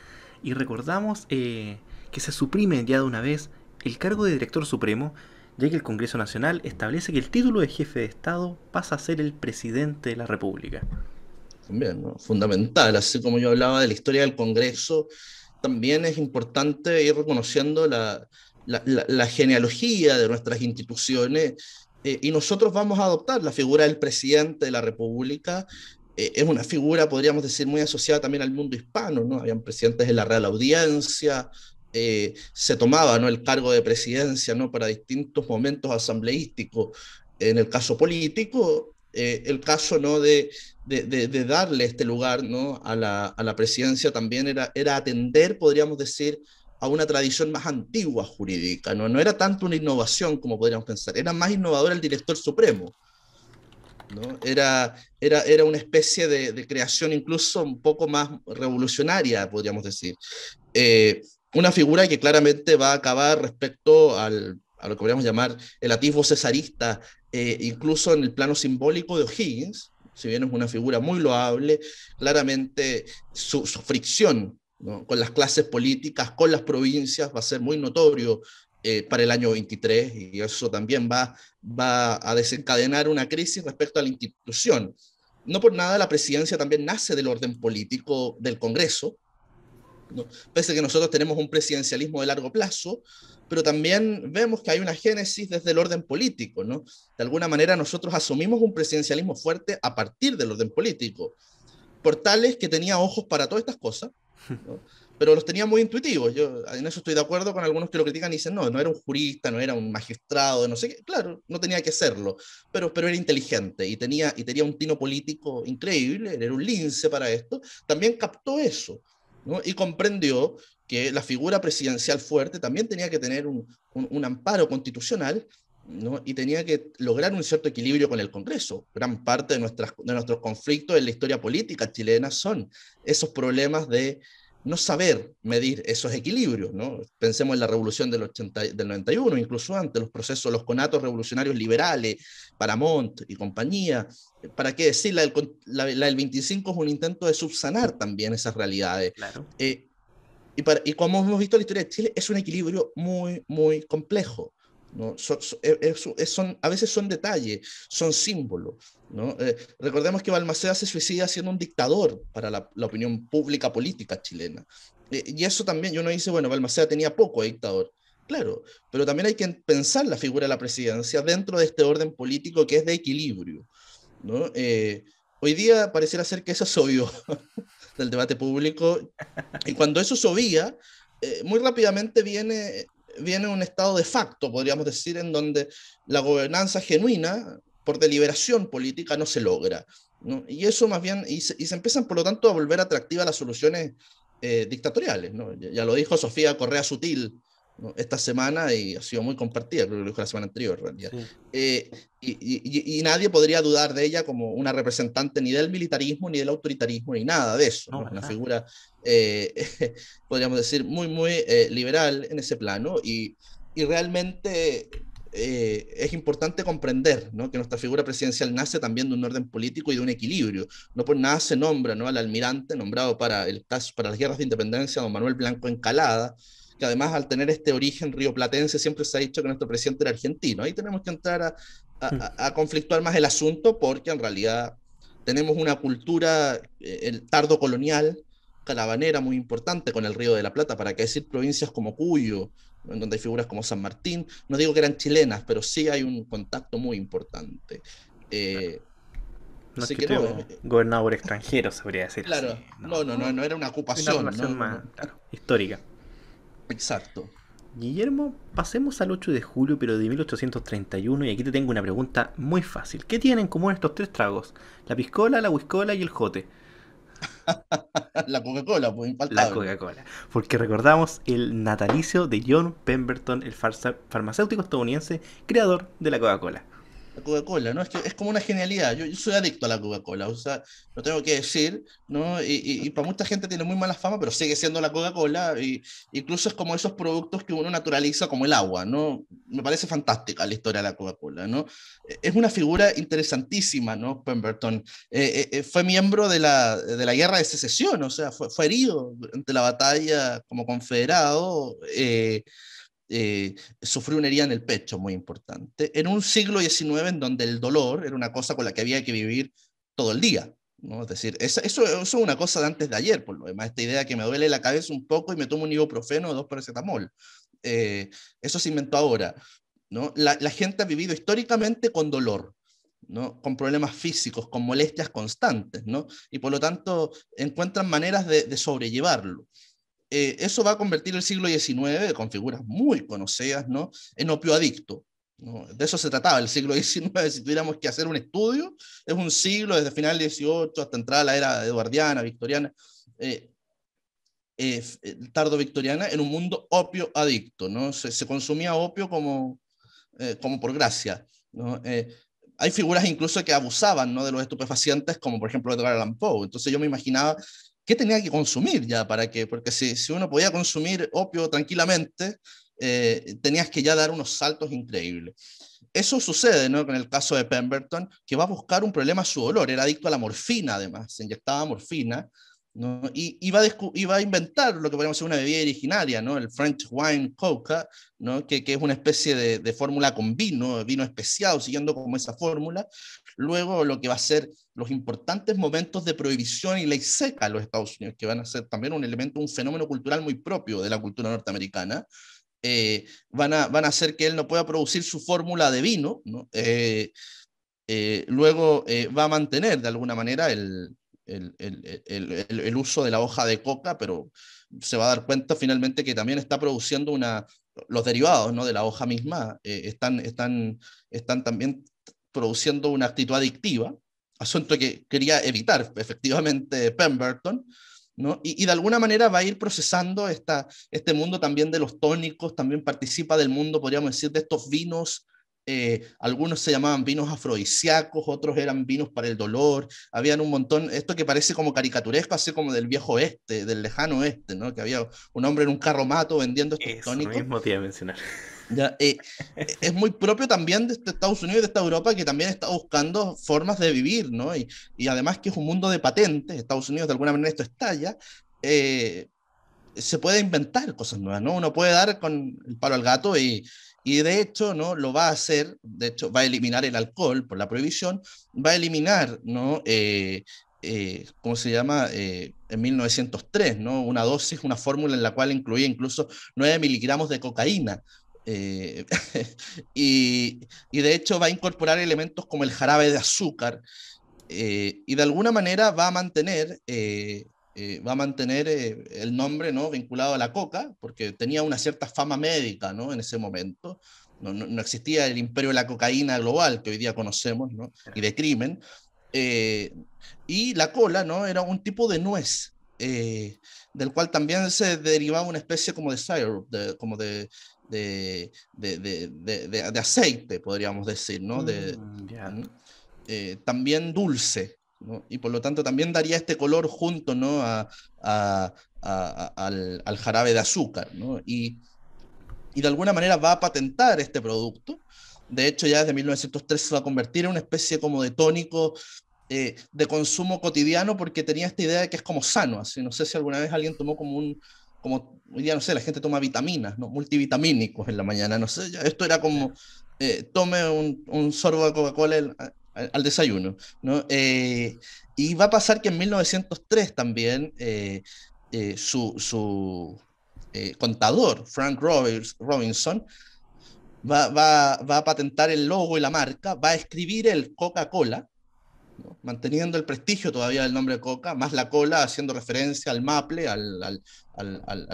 y recordamos eh, que se suprime ya de una vez el cargo de director supremo, ya que el Congreso Nacional establece que el título de jefe de Estado pasa a ser el presidente de la República. También, fundamental, así como yo hablaba de la historia del Congreso, también es importante ir reconociendo la, genealogía de nuestras instituciones eh, y nosotros vamos a adoptar la figura del presidente de la República. Eh, es una figura, podríamos decir, muy asociada también al mundo hispano, ¿no? Habían presidentes de la Real Audiencia, eh, se tomaba el cargo de presidencia ¿no? para distintos momentos asambleísticos. En el caso político, el caso ¿no? De, darle este lugar ¿no? a, la, a la presidencia también era, era atender, podríamos decir, a una tradición más antigua jurídica. No, era tanto una innovación como podríamos pensar, era más innovador el director supremo. ¿no? Era, era, era una especie de, creación incluso un poco más revolucionaria, podríamos decir. Eh, una figura que claramente va a acabar respecto a lo que podríamos llamar el atisbo cesarista, eh, incluso en el plano simbólico de O'Higgins, si bien es una figura muy loable, claramente su, su fricción con las clases políticas, con las provincias, va a ser muy notorio eh, para el año 23 y eso también va, va a desencadenar una crisis respecto a la institución. No por nada la presidencia también nace del orden político del Congreso, ¿no? pese a que nosotros tenemos un presidencialismo de largo plazo, pero también vemos que hay una génesis desde el orden político. De alguna manera nosotros asumimos un presidencialismo fuerte a partir del orden político. por tales que tenía ojos para todas estas cosas, pero los tenía muy intuitivos. Yo en eso estoy de acuerdo con algunos que lo critican y dicen, no, no era un jurista, no era un magistrado, no sé qué. Claro, no tenía que serlo, pero, pero era inteligente y tenía, y tenía un tino político increíble, era un lince para esto. También captó eso y comprendió que la figura presidencial fuerte también tenía que tener un, un amparo constitucional y tenía que lograr un cierto equilibrio con el Congreso. Gran parte de, nuestras, de nuestros conflictos en la historia política chilena son esos problemas de no saber medir esos equilibrios, Pensemos en la revolución del, 80, del 91, incluso antes, los procesos, los conatos revolucionarios liberales, Paramont y compañía. ¿Para qué decir? La del, 25 es un intento de subsanar también esas realidades. Eh, y, y como hemos visto en la historia de Chile, es un equilibrio muy, muy complejo. ¿no? Son, e, son, a veces son detalles, son símbolos. ¿no? Eh, recordemos que Balmaceda se suicida siendo un dictador para la, opinión pública política chilena. Eh, y eso también, yo no dice, bueno, Balmaceda tenía poco de dictador. Claro, pero también hay que pensar la figura de la presidencia dentro de este orden político que es de equilibrio. ¿no? Eh, hoy día pareciera ser que eso es obvio del debate público. Y cuando eso es muy rápidamente viene viene un estado de facto, podríamos decir, en donde la gobernanza genuina, por deliberación política, no se logra. ¿no? Y eso más bien, y se, empiezan por lo tanto a volver atractivas las soluciones eh, dictatoriales. ya, lo dijo Sofía Correa Sutil esta semana y ha sido muy compartida, creo que lo dijo la semana anterior eh, y, nadie podría dudar de ella como una representante ni del militarismo, ni del autoritarismo, ni nada de eso. Una figura, eh, podríamos decir, muy, muy eh, liberal en ese plano y, realmente... es importante comprender que nuestra figura presidencial nace también de un orden político y de un equilibrio. No por nada se nombra ¿no? al almirante nombrado para, el, para las guerras de independencia, don Manuel Blanco Encalada, que además al tener este origen rioplatense siempre se ha dicho que nuestro presidente era argentino. Ahí tenemos que entrar a, hmm. conflictuar más el asunto porque en realidad tenemos una cultura, eh, el tardo colonial, calabanera muy importante con el Río de la Plata, para que decir provincias como Cuyo, en donde hay figuras como San Martín, no digo que eran chilenas, pero sí hay un contacto muy importante. Eh, no es que eh, gobernador extranjero, se podría decir. Claro, ¿no? no, no, no, era una ocupación una más, histórica. Exacto. Guillermo, pasemos al 8 de julio, pero de 1831, y aquí te tengo una pregunta muy fácil. ¿Qué tienen en común estos tres tragos? La piscola, la huiscola y el jote. la Coca-Cola, pues La Coca-Cola. Porque recordamos el natalicio de John Pemberton, el farmacéutico estadounidense, creador de la Coca-Cola. Coca-Cola, ¿no? Es, que es como una genialidad. Yo, soy adicto a la Coca-Cola, o sea, lo tengo que decir, ¿no? Y, y, y, para mucha gente tiene muy mala fama, pero sigue siendo la Coca-Cola. Y incluso es como esos productos que uno naturaliza como el agua, ¿no? Me parece fantástica la historia de la Coca-Cola, ¿no? Es una figura interesantísima, ¿no? Pemberton. Eh, eh, eh fue miembro de la, de la guerra de secesión, o sea, fue, herido durante la batalla como confederado. Eh, eh, sufrió una herida en el pecho muy importante, en un siglo XIX en donde el dolor era una cosa con la que había que vivir todo el día. ¿no? Es decir, eso, eso, es una cosa de antes de ayer, por lo demás, esta idea de que me duele la cabeza un poco y me tomo un ibuprofeno o dos paracetamol. Eh, eso se inventó ahora. ¿no? La, gente ha vivido históricamente con dolor, ¿no? con problemas físicos, con molestias constantes, ¿no? y por lo tanto encuentran maneras de sobrellevarlo. Eh, eso va a convertir el siglo XIX, con figuras muy conocidas, ¿no? en opio adicto De eso se trataba el siglo XIX, si tuviéramos que hacer un estudio, es un siglo desde final XVIII hasta entrada a la era eduardiana, victoriana, eh, eh, eh tardo-victoriana, en un mundo opio ¿no? Se, consumía opio como, como por gracia. hay figuras incluso que abusaban ¿no? de los estupefacientes, como por ejemplo Edgar Allan Poe. Entonces yo me imaginaba qué tenía que consumir ya para que, porque si, si uno podía consumir opio tranquilamente, eh, tenías que ya dar unos saltos increíbles. Eso sucede ¿no? con el caso de Pemberton, que va a buscar un problema a su dolor, era adicto a la morfina además, se inyectaba morfina, y, va a inventar lo que podríamos decir una bebida originaria, ¿no? el French Wine Coca, que, es una especie de, fórmula con vino, vino especiado, siguiendo como esa fórmula. Luego lo que va a ser los importantes momentos de prohibición y ley seca en los Estados Unidos, que van a ser también un elemento, un fenómeno cultural muy propio de la cultura norteamericana. Eh, van, a, van hacer que él no pueda producir su fórmula de vino, eh, eh, luego va a mantener de alguna manera el, el, uso de la hoja de coca, pero se va a dar cuenta finalmente que también está produciendo una, los derivados ¿no? de la hoja misma, eh, están, están, están también produciendo una actitud adictiva, asunto que quería evitar efectivamente Pemberton, ¿no? Y, de alguna manera va a ir procesando esta, este mundo también de los tónicos, también participa del mundo, podríamos decir, de estos vinos eh, algunos se llamaban vinos afrodisíacos, otros eran vinos para el dolor, habían un montón, esto que parece como caricaturesco, así como del viejo oeste, del lejano oeste, ¿no? Que había un hombre en un carro mato vendiendo estos es tónicos. mismo que iba a mencionar. Ya, eh, eh, es muy propio también de este Estados Unidos y de esta Europa que también está buscando formas de vivir, ¿no? Y, y además que es un mundo de patentes, Estados Unidos de alguna manera esto estalla, se puede inventar cosas nuevas, ¿no? Uno puede dar con el palo al gato y, y de hecho no lo va a hacer, de hecho va a eliminar el alcohol por la prohibición, va a eliminar, ¿no? Eh, eh, ¿cómo se llama? Eh, en 1903, ¿no? Una dosis, una fórmula en la cual incluía incluso 9 miligramos de cocaína. y, y, de hecho va a incorporar elementos como el jarabe de azúcar y de alguna manera va a mantener eh, va a mantener eh, el nombre ¿no? vinculado a la coca, porque tenía una cierta fama médica ¿no? en ese momento. No, no, existía el imperio de la cocaína global que hoy día conocemos ¿no? y de crimen. Eh, y la cola ¿no? era un tipo de nuez, del cual también se derivaba una especie como de syrup, como de, aceite, podríamos decir, ¿no? de mm, también dulce, y por lo tanto también daría este color junto ¿no? a, al, jarabe de azúcar. Y, y de alguna manera va a patentar este producto. De hecho, ya desde 1903 se va a convertir en una especie como de tónico eh, de consumo cotidiano porque tenía esta idea de que es como sano. Así, no sé si alguna vez alguien tomó como un, como, ya no sé, la gente toma vitaminas, ¿no? multivitamínicos en la mañana, no sé, esto era como, eh, tome un, un sorbo de Coca-Cola al, desayuno, ¿no? Eh, y va a pasar que en 1903 también eh, eh, su, contador, Frank Roberts, Robinson, va, a patentar el logo y la marca, va a escribir el Coca-Cola, manteniendo el prestigio todavía del nombre Coca, más la cola haciendo referencia al maple, al,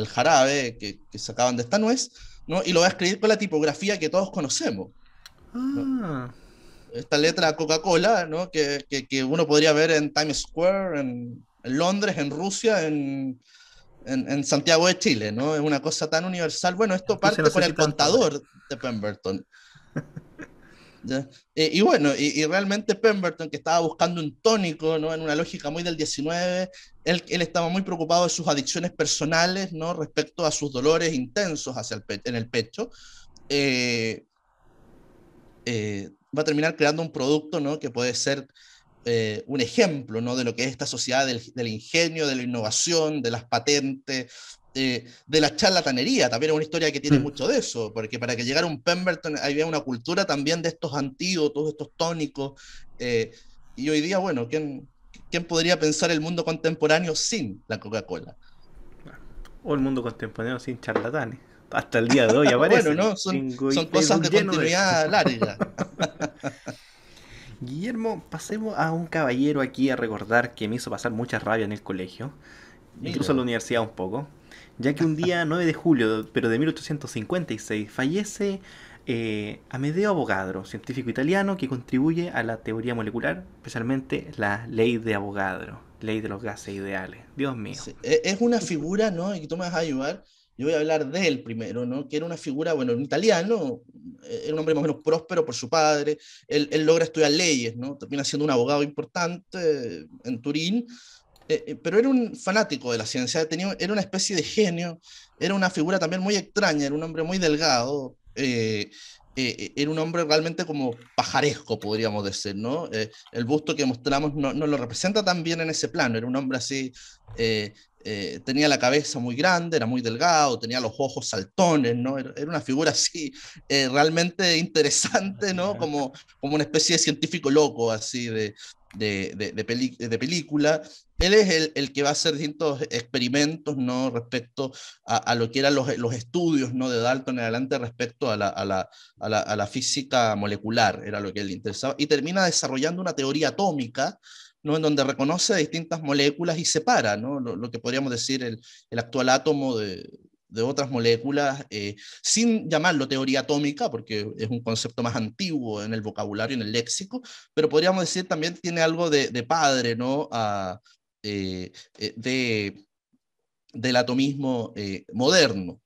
jarabe que, sacaban de esta nuez, ¿no? y lo va a escribir con la tipografía que todos conocemos. Ah esta letra Coca-Cola, ¿no? Que, que, uno podría ver en Times Square, en, Londres, en Rusia, en, Santiago de Chile, ¿no? Es una cosa tan universal. Bueno, esto parte por el contador de Pemberton. y, bueno, y, realmente Pemberton, que estaba buscando un tónico, ¿no? En una lógica muy del 19, él, él estaba muy preocupado de sus adicciones personales, ¿no? Respecto a sus dolores intensos hacia el en el pecho. Eh, eh, va a terminar creando un producto que puede ser eh, un ejemplo de lo que es esta sociedad del, ingenio, de la innovación, de las patentes, eh, de la charlatanería. También es una historia que tiene mm. mucho de eso, porque para que llegara un Pemberton había una cultura también de estos antídotos, estos tónicos. Eh, y hoy día, bueno, ¿quién, ¿quién podría pensar el mundo contemporáneo sin la Coca-Cola? O el mundo contemporáneo sin charlatanes hasta el día de hoy aparece. bueno, ¿no? Son, cosas de continuidad larga. Guillermo, pasemos a un caballero aquí a recordar que me hizo pasar mucha rabia en el colegio, incluso en la universidad un poco, ya que un día 9 de julio, pero de 1856, fallece eh, Amedeo Avogadro, científico italiano que contribuye a la teoría molecular, especialmente la ley de Avogadro, ley de los gases ideales. Dios mío. E-, es una figura, ¿no? Y tú me vas a ayudar, yo voy a hablar de él primero, ¿no? que era una figura, bueno, un italiano, eh, era un hombre más o menos próspero por su padre, él, él logra estudiar leyes, ¿no? termina siendo un abogado importante en Turín, eh, eh, pero era un fanático de la ciencia, tenía, era una especie de genio, era una figura también muy extraña, era un hombre muy delgado, era un hombre realmente como pajaresco, podríamos decir, ¿no? el busto que mostramos no, no, lo representa tan bien en ese plano, era un hombre así eh, tenía la cabeza muy grande, era muy delgado, tenía los ojos saltones, ¿no? Era, una figura así eh, realmente interesante, ¿no? Como, como una especie de científico loco, así de, de, de, de, película. Él es el, el, que va a hacer distintos experimentos ¿no? respecto a, lo que eran los, los, estudios ¿no? de Dalton en adelante respecto a la, a, la, a, la, a la física molecular, era lo que le interesaba, y termina desarrollando una teoría atómica en donde reconoce distintas moléculas y separa lo, que podríamos decir el, actual átomo de, otras moléculas, eh, sin llamarlo teoría atómica, porque es un concepto más antiguo en el vocabulario, en el léxico, pero podríamos decir también tiene algo de, padre, ¿no? A, eh, eh, del atomismo moderno.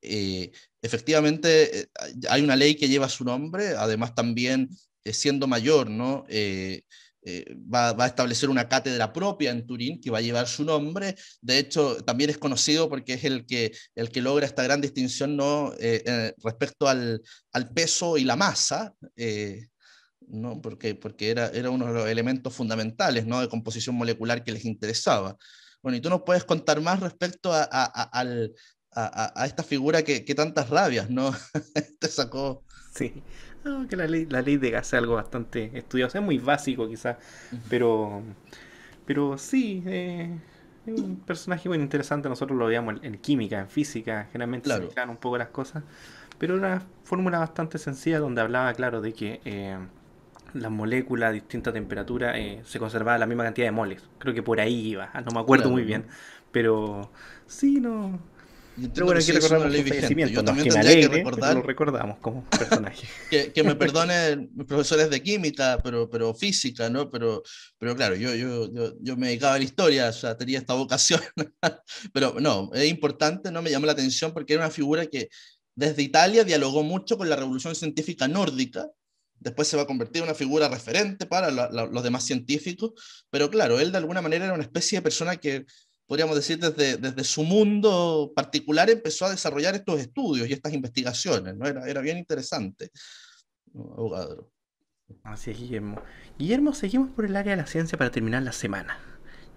efectivamente, hay una ley que lleva su nombre, además también siendo mayor, ¿no? Eh, va, a establecer una cátedra propia en Turín que va a llevar su nombre. De hecho, también es conocido porque es el que, el que logra esta gran distinción ¿no? Eh, eh, respecto al, peso y la masa. ¿no? Porque, porque era, era uno de los elementos fundamentales ¿no? de composición molecular que les interesaba. Bueno, y tú nos puedes contar más respecto a, esta figura que, que tantas rabias ¿no? te sacó Sí. que la ley, la ley de gas es algo bastante estudioso. Es muy básico quizás, pero, pero sí, eh, es un personaje muy interesante. Nosotros lo veíamos en, química, en física, generalmente se un poco las cosas. Pero era una fórmula bastante sencilla donde hablaba, claro, de que eh, las moléculas a distinta temperatura eh, se conservaba la misma cantidad de moles. Creo que por ahí iba, ah, no me acuerdo muy bien. Pero sí, no, yo también tendría que recordar. Lo recordamos como personaje. que, me perdonen profesores de química, pero, pero física, ¿no? Pero, pero claro, yo, yo, yo, yo me dedicaba a la historia, o sea, tenía esta vocación. pero no, es importante, no me llamó la atención porque era una figura que desde Italia dialogó mucho con la revolución científica nórdica, después se va a convertir en una figura referente para los demás científicos, pero claro, él de alguna manera era una especie de persona que podríamos decir, desde, desde su mundo particular empezó a desarrollar estos estudios y estas investigaciones, ¿no? Era, bien interesante, abogado. Así es, Guillermo. Guillermo, seguimos por el área de la ciencia para terminar la semana.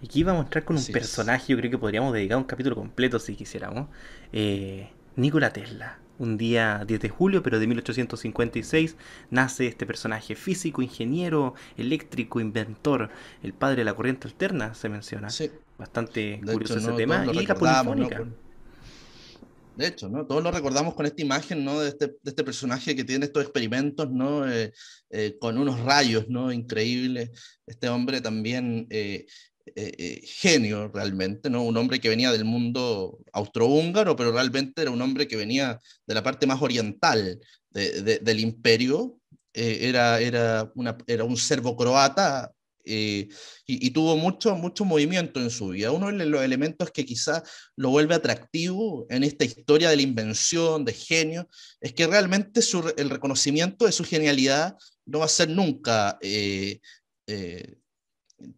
aquí vamos a entrar con un personaje, yo creo que podríamos dedicar un capítulo completo si quisiéramos. Eh, Nikola Tesla. Un día 10 de julio, pero de 1856, nace este personaje físico, ingeniero, eléctrico, inventor, el padre de la corriente alterna, se menciona. Sí. Bastante curioso ese tema. Y la polifónica. De hecho, ¿no? Todos lo recordamos con esta imagen, ¿no? De este, de este personaje que tiene estos experimentos, ¿no? Eh, eh, con unos rayos, ¿no? Increíbles. Este hombre también eh, genio, realmente, ¿no? Un hombre que venía del mundo austrohúngaro, pero realmente era un hombre que venía de la parte más oriental del imperio. era, era, una, era un serbo croata eh, y, tuvo mucho, mucho movimiento en su vida. Uno de los elementos que quizá lo vuelve atractivo en esta historia de la invención, de genio, es que realmente el reconocimiento de su genialidad no va a ser nunca eh, eh,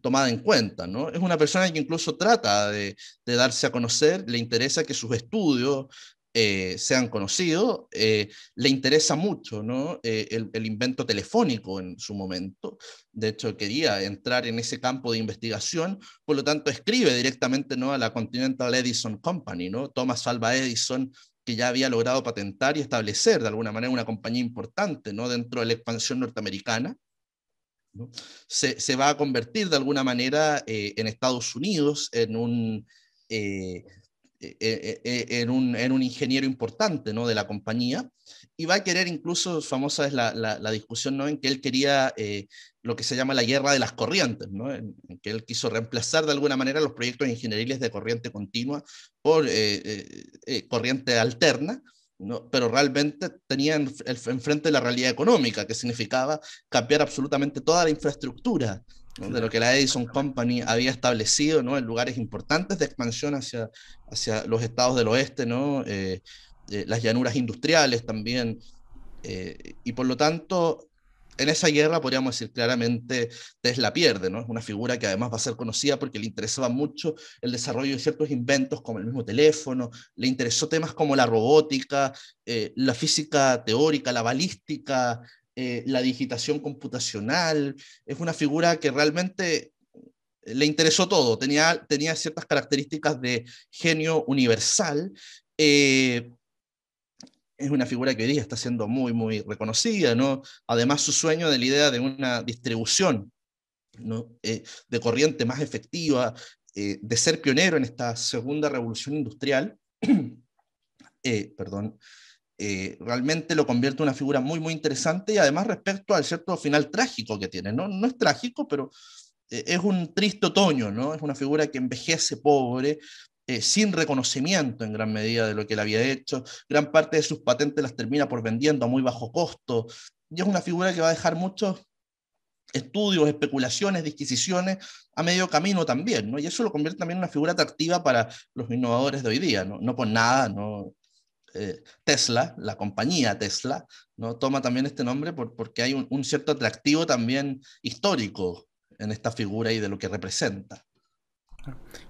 tomada en cuenta. ¿no? Es una persona que incluso trata de, de darse a conocer, le interesa que sus estudios eh, sean conocidos, eh, le interesa mucho ¿no? Eh, el, invento telefónico en su momento. De hecho, quería entrar en ese campo de investigación, por lo tanto, escribe directamente ¿no? a la Continental Edison Company, ¿no? Thomas Alva Edison, que ya había logrado patentar y establecer de alguna manera una compañía importante ¿no? dentro de la expansión norteamericana. Se, se, va a convertir de alguna manera eh, en Estados Unidos en un eh, eh, eh, en un, en un, ingeniero importante ¿no? de la compañía, y va a querer incluso, famosa es la, la, discusión ¿no? en que él quería lo que se llama la guerra de las corrientes, ¿no? en, que él quiso reemplazar de alguna manera los proyectos ingenieriles de corriente continua por corriente alterna, ¿no? pero realmente tenía enfrente la realidad económica, que significaba cambiar absolutamente toda la infraestructura de lo que la Edison Company había establecido ¿no? en lugares importantes de expansión hacia, hacia los estados del oeste, ¿no? Eh, eh, las llanuras industriales también, eh, y por lo tanto, en esa guerra podríamos decir claramente Tesla pierde, ¿no? Es una figura que además va a ser conocida porque le interesaba mucho el desarrollo de ciertos inventos como el mismo teléfono, le interesó temas como la robótica, la física teórica, la balística, eh, la digitación computacional. Es una figura que realmente le interesó todo, tenía, tenía ciertas características de genio universal. Eh, es una figura que hoy día está siendo muy, muy reconocida, ¿no? Además, su sueño de la idea de una distribución eh, de corriente más efectiva, de ser pionero en esta segunda revolución industrial, perdón, eh, realmente lo convierte en una figura muy, muy interesante y además respecto al cierto final trágico que tiene, ¿no? No es trágico, pero eh, es un triste otoño, ¿no? Es una figura que envejece pobre, eh, sin reconocimiento en gran medida de lo que él había hecho, gran parte de sus patentes las termina por vendiendo a muy bajo costo, y es una figura que va a dejar muchos estudios, especulaciones, disquisiciones a medio camino también, ¿no? Y eso lo convierte también en una figura atractiva para los innovadores de hoy día, ¿no? No por nada, no, eh, Tesla, la compañía Tesla, ¿no? toma también este nombre por, porque hay un, cierto atractivo también histórico en esta figura y de lo que representa.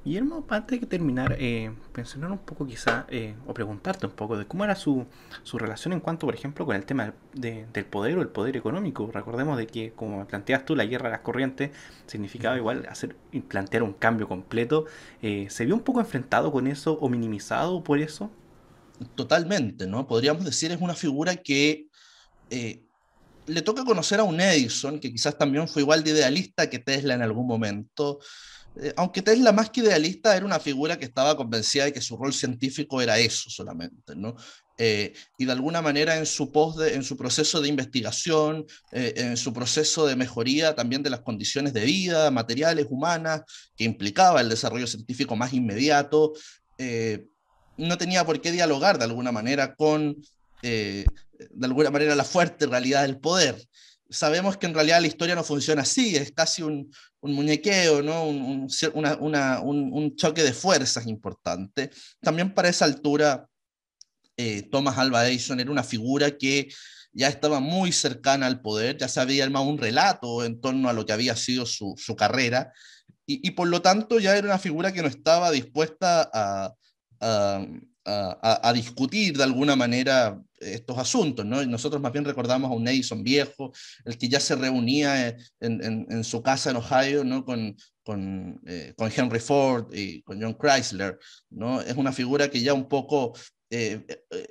Guillermo, antes de terminar, eh, mencionar un poco quizá, eh, o preguntarte un poco de cómo era su, su, relación en cuanto, por ejemplo, con el tema del poder o el poder económico. Recordemos de que, como planteas tú, la guerra de las corrientes significaba igual hacer plantear un cambio completo. Eh, ¿Se vio un poco enfrentado con eso o minimizado por eso? totalmente, ¿no? Podríamos decir es una figura que eh, le toca conocer a un Edison, que quizás también fue igual de idealista que Tesla en algún momento. Eh, aunque Tesla más que idealista era una figura que estaba convencida de que su rol científico era eso solamente, ¿no? Eh, y de alguna manera en su, post en su proceso de investigación, en su proceso de mejoría también de las condiciones de vida, materiales, humanas, que implicaba el desarrollo científico más inmediato, no tenía por qué dialogar de alguna manera con, eh, de alguna manera, la fuerte realidad del poder. Sabemos que en realidad la historia no funciona así, es casi un, un muñequeo, ¿no? un, choque de fuerzas importante. También para esa altura, eh, Thomas Alva Edison era una figura que ya estaba muy cercana al poder, ya se había armado un relato en torno a lo que había sido su, carrera, y, por lo tanto ya era una figura que no estaba dispuesta a, Ah, ah, a, discutir de alguna manera estos asuntos. ¿no? Nosotros más bien recordamos a un Edison viejo, el que ya se reunía eh, en, su casa en Ohio eh, con, Henry Ford y con John Chrysler. ¿no? Es una figura que ya un poco eh,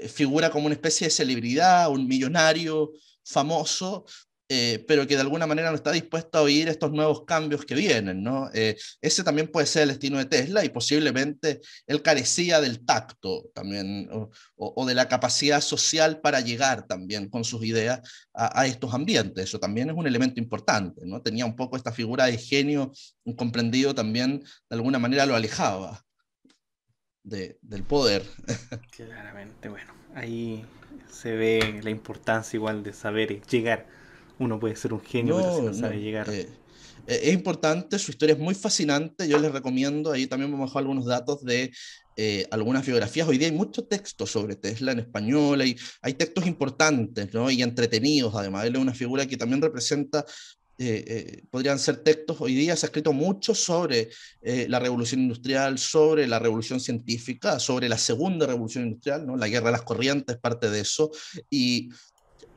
figura como una especie de celebridad, un millonario famoso, eh, pero que de alguna manera no está dispuesto a oír estos nuevos cambios que vienen, ¿no? Eh, ese también puede ser el destino de Tesla y posiblemente él carecía del tacto también o, de la capacidad social para llegar también con sus ideas a, estos ambientes. Eso también es un elemento importante, ¿no? Tenía un poco esta figura de genio comprendido también, de alguna manera lo alejaba del poder. Claramente, bueno, ahí se ve la importancia igual de saber llegar uno puede ser un genio, pero no sabe llegar. Eh, eh, es importante, su historia es muy fascinante, yo les recomiendo, ahí también me a algunos datos de eh, algunas biografías. Hoy día hay muchos textos sobre Tesla en español, hay, hay textos importantes ¿no? y entretenidos además. Él es una figura que también representa, podrían ser textos, hoy día se ha escrito mucho sobre la revolución industrial, sobre la revolución científica, sobre la segunda revolución industrial, ¿no? la guerra de las corrientes, parte de eso. Y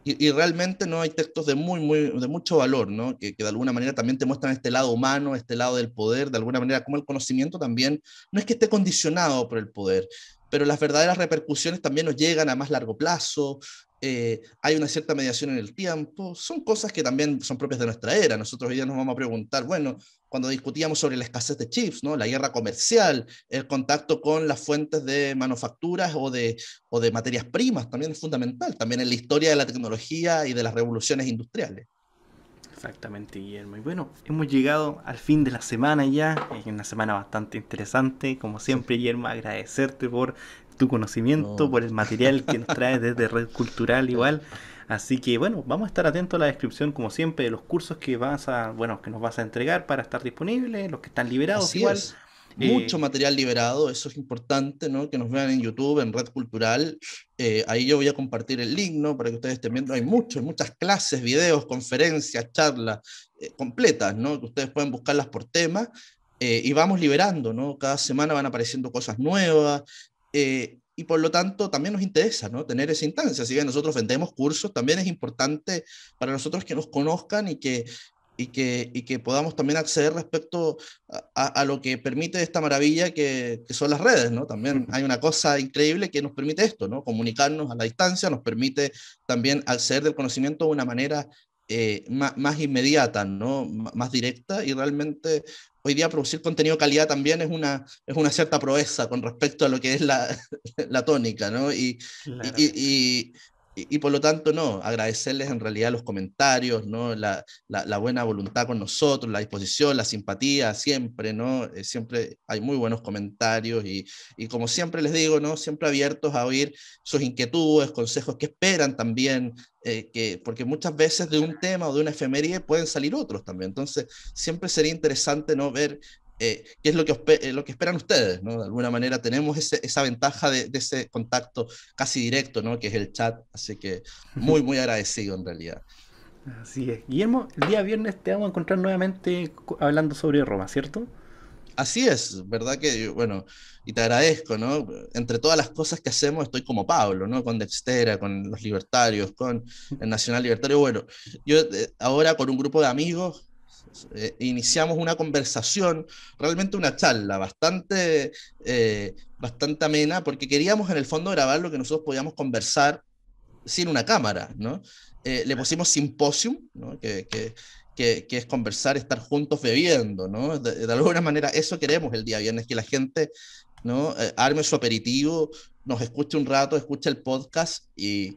y, realmente no hay textos de, muy, muy, de mucho valor, ¿no? que, de alguna manera también te muestran este lado humano, este lado del poder, de alguna manera como el conocimiento también no es que esté condicionado por el poder, pero las verdaderas repercusiones también nos llegan a más largo plazo, eh, hay una cierta mediación en el tiempo, son cosas que también son propias de nuestra era. Nosotros hoy día nos vamos a preguntar, bueno, cuando discutíamos sobre la escasez de chips, ¿no? la guerra comercial, el contacto con las fuentes de manufacturas o de, o de materias primas, también es fundamental, también en la historia de la tecnología y de las revoluciones industriales. Exactamente, Guillermo. Y bueno, hemos llegado al fin de la semana ya. Es una semana bastante interesante. Como siempre, Guillermo, agradecerte por tu conocimiento, por el material que nos traes desde Red Cultural igual. Así que bueno, vamos a estar atentos a la descripción como siempre de los cursos que vas a, bueno, que nos vas a entregar para estar disponibles, los que están liberados igual. Eh, mucho material liberado, eso es importante, ¿no? Que nos vean en YouTube, en Red Cultural. Eh, ahí yo voy a compartir el link, ¿no? Para que ustedes estén viendo. Hay muchos, muchas clases, videos, conferencias, charlas eh, completas, ¿no? Que ustedes pueden buscarlas por tema. y vamos liberando, ¿no? Cada semana van apareciendo cosas nuevas y por lo tanto también nos interesa ¿no? tener esa instancia. Así que nosotros vendemos cursos, también es importante para nosotros que nos conozcan y que, y que, y que podamos también acceder respecto a, lo que permite esta maravilla que, son las redes. ¿no? También hay una cosa increíble que nos permite esto, ¿no? comunicarnos a la distancia, nos permite también acceder del conocimiento de una manera eh, más, inmediata, ¿no? más directa y realmente hoy día producir contenido de calidad también es una, es una cierta proeza con respecto a lo que es la, tónica, ¿no? y, y, por lo tanto, no, agradecerles en realidad los comentarios, ¿no? La, buena voluntad con nosotros, la disposición, la simpatía, siempre, ¿no? Eh, siempre hay muy buenos comentarios y, como siempre les digo, ¿no? Siempre abiertos a oír sus inquietudes, consejos que esperan también, eh, que, porque muchas veces de un tema o de una efemería pueden salir otros también. Entonces, siempre sería interesante, ¿no? Ver eh, qué es lo que, eh, lo que esperan ustedes, De alguna manera tenemos esa ventaja de, ese contacto casi directo, Que es el chat, así que muy, muy agradecido en realidad. Así es. Guillermo, el día viernes te vamos a encontrar nuevamente hablando sobre Roma, ¿cierto? Así es, ¿verdad? Que, bueno, y te agradezco, Entre todas las cosas que hacemos, estoy como Pablo, ¿no? Con Dextera, con los libertarios, con el Nacional Libertario. Bueno, yo eh, ahora con un grupo de amigos eh, iniciamos una conversación, realmente una charla bastante, eh, bastante amena, porque queríamos en el fondo grabar lo que nosotros podíamos conversar sin una cámara, ¿no? Eh, le pusimos simposium, ¿no? que, que, que, es conversar, estar juntos bebiendo, ¿no? De, alguna manera eso queremos el día viernes, que la gente ¿no? arme su aperitivo, nos escuche un rato, escuche el podcast y,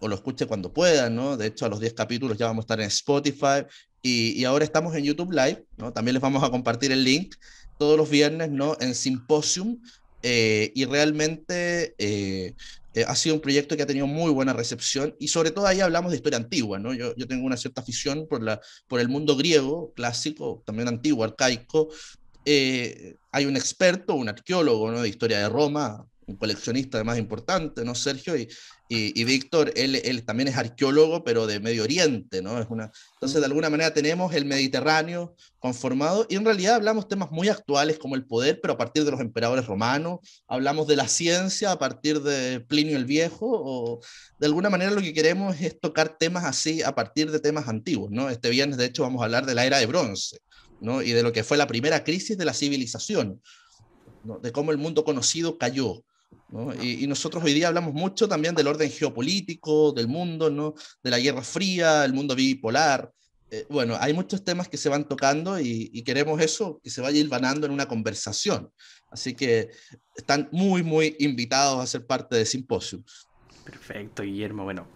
o lo escuche cuando pueda, ¿no? De hecho, a los 10 capítulos ya vamos a estar en Spotify y, ahora estamos en YouTube Live, ¿no? También les vamos a compartir el link todos los viernes, ¿no? En Symposium. Eh, y realmente eh, eh, ha sido un proyecto que ha tenido muy buena recepción y sobre todo ahí hablamos de historia antigua, ¿no? Yo, yo tengo una cierta afición por, la, por el mundo griego, clásico, también antiguo, arcaico. hay un experto, un arqueólogo, ¿no? De historia de Roma, un coleccionista además importante, ¿no, Sergio? Y, y, Víctor, él, él, también es arqueólogo, pero de Medio Oriente, ¿no? Es una... Entonces, de mm. alguna manera tenemos el Mediterráneo conformado y en realidad hablamos temas muy actuales como el poder, pero a partir de los emperadores romanos, hablamos de la ciencia a partir de Plinio el Viejo, o de alguna manera lo que queremos es tocar temas así a partir de temas antiguos, ¿no? Este viernes, de hecho, vamos a hablar de la era de bronce, ¿no? Y de lo que fue la primera crisis de la civilización, ¿no? de cómo el mundo conocido cayó, Ah. Y, nosotros hoy día hablamos mucho también del orden geopolítico, del mundo, ¿no? de la Guerra Fría, el mundo bipolar. Eh, bueno, hay muchos temas que se van tocando y, queremos eso, que se vaya vanando en una conversación. Así que están muy, muy invitados a ser parte de Symposium Perfecto, Guillermo. Bueno,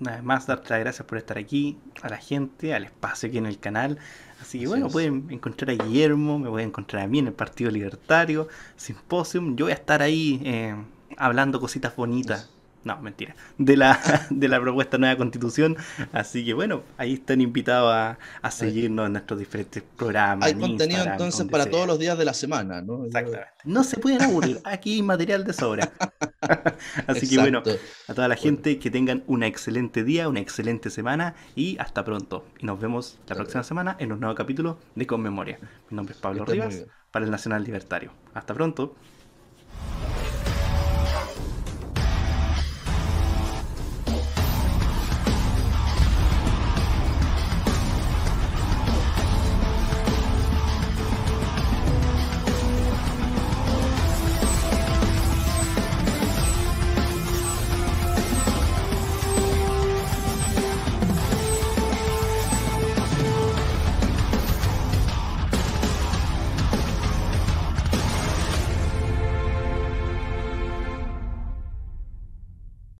una más, darte las gracias por estar aquí, a la gente, al espacio aquí en el canal. Así que bueno, pueden encontrar a Guillermo, me voy a encontrar a mí en el Partido Libertario, Simposium. Yo voy a estar ahí eh, hablando cositas bonitas no, mentira. De la, de la propuesta nueva constitución. Así que bueno, ahí están invitados a, seguirnos en nuestros diferentes programas. Hay contenido entonces para todos los días de la semana, ¿no? Exactamente. No se pueden aburrir. Aquí hay material de sobra. Así que bueno, a toda la gente que tengan un excelente día, una excelente semana y hasta pronto. Y nos vemos la próxima semana en un nuevo capítulo de Conmemoria. Mi nombre es Pablo Rivas para el Nacional Libertario. Hasta pronto.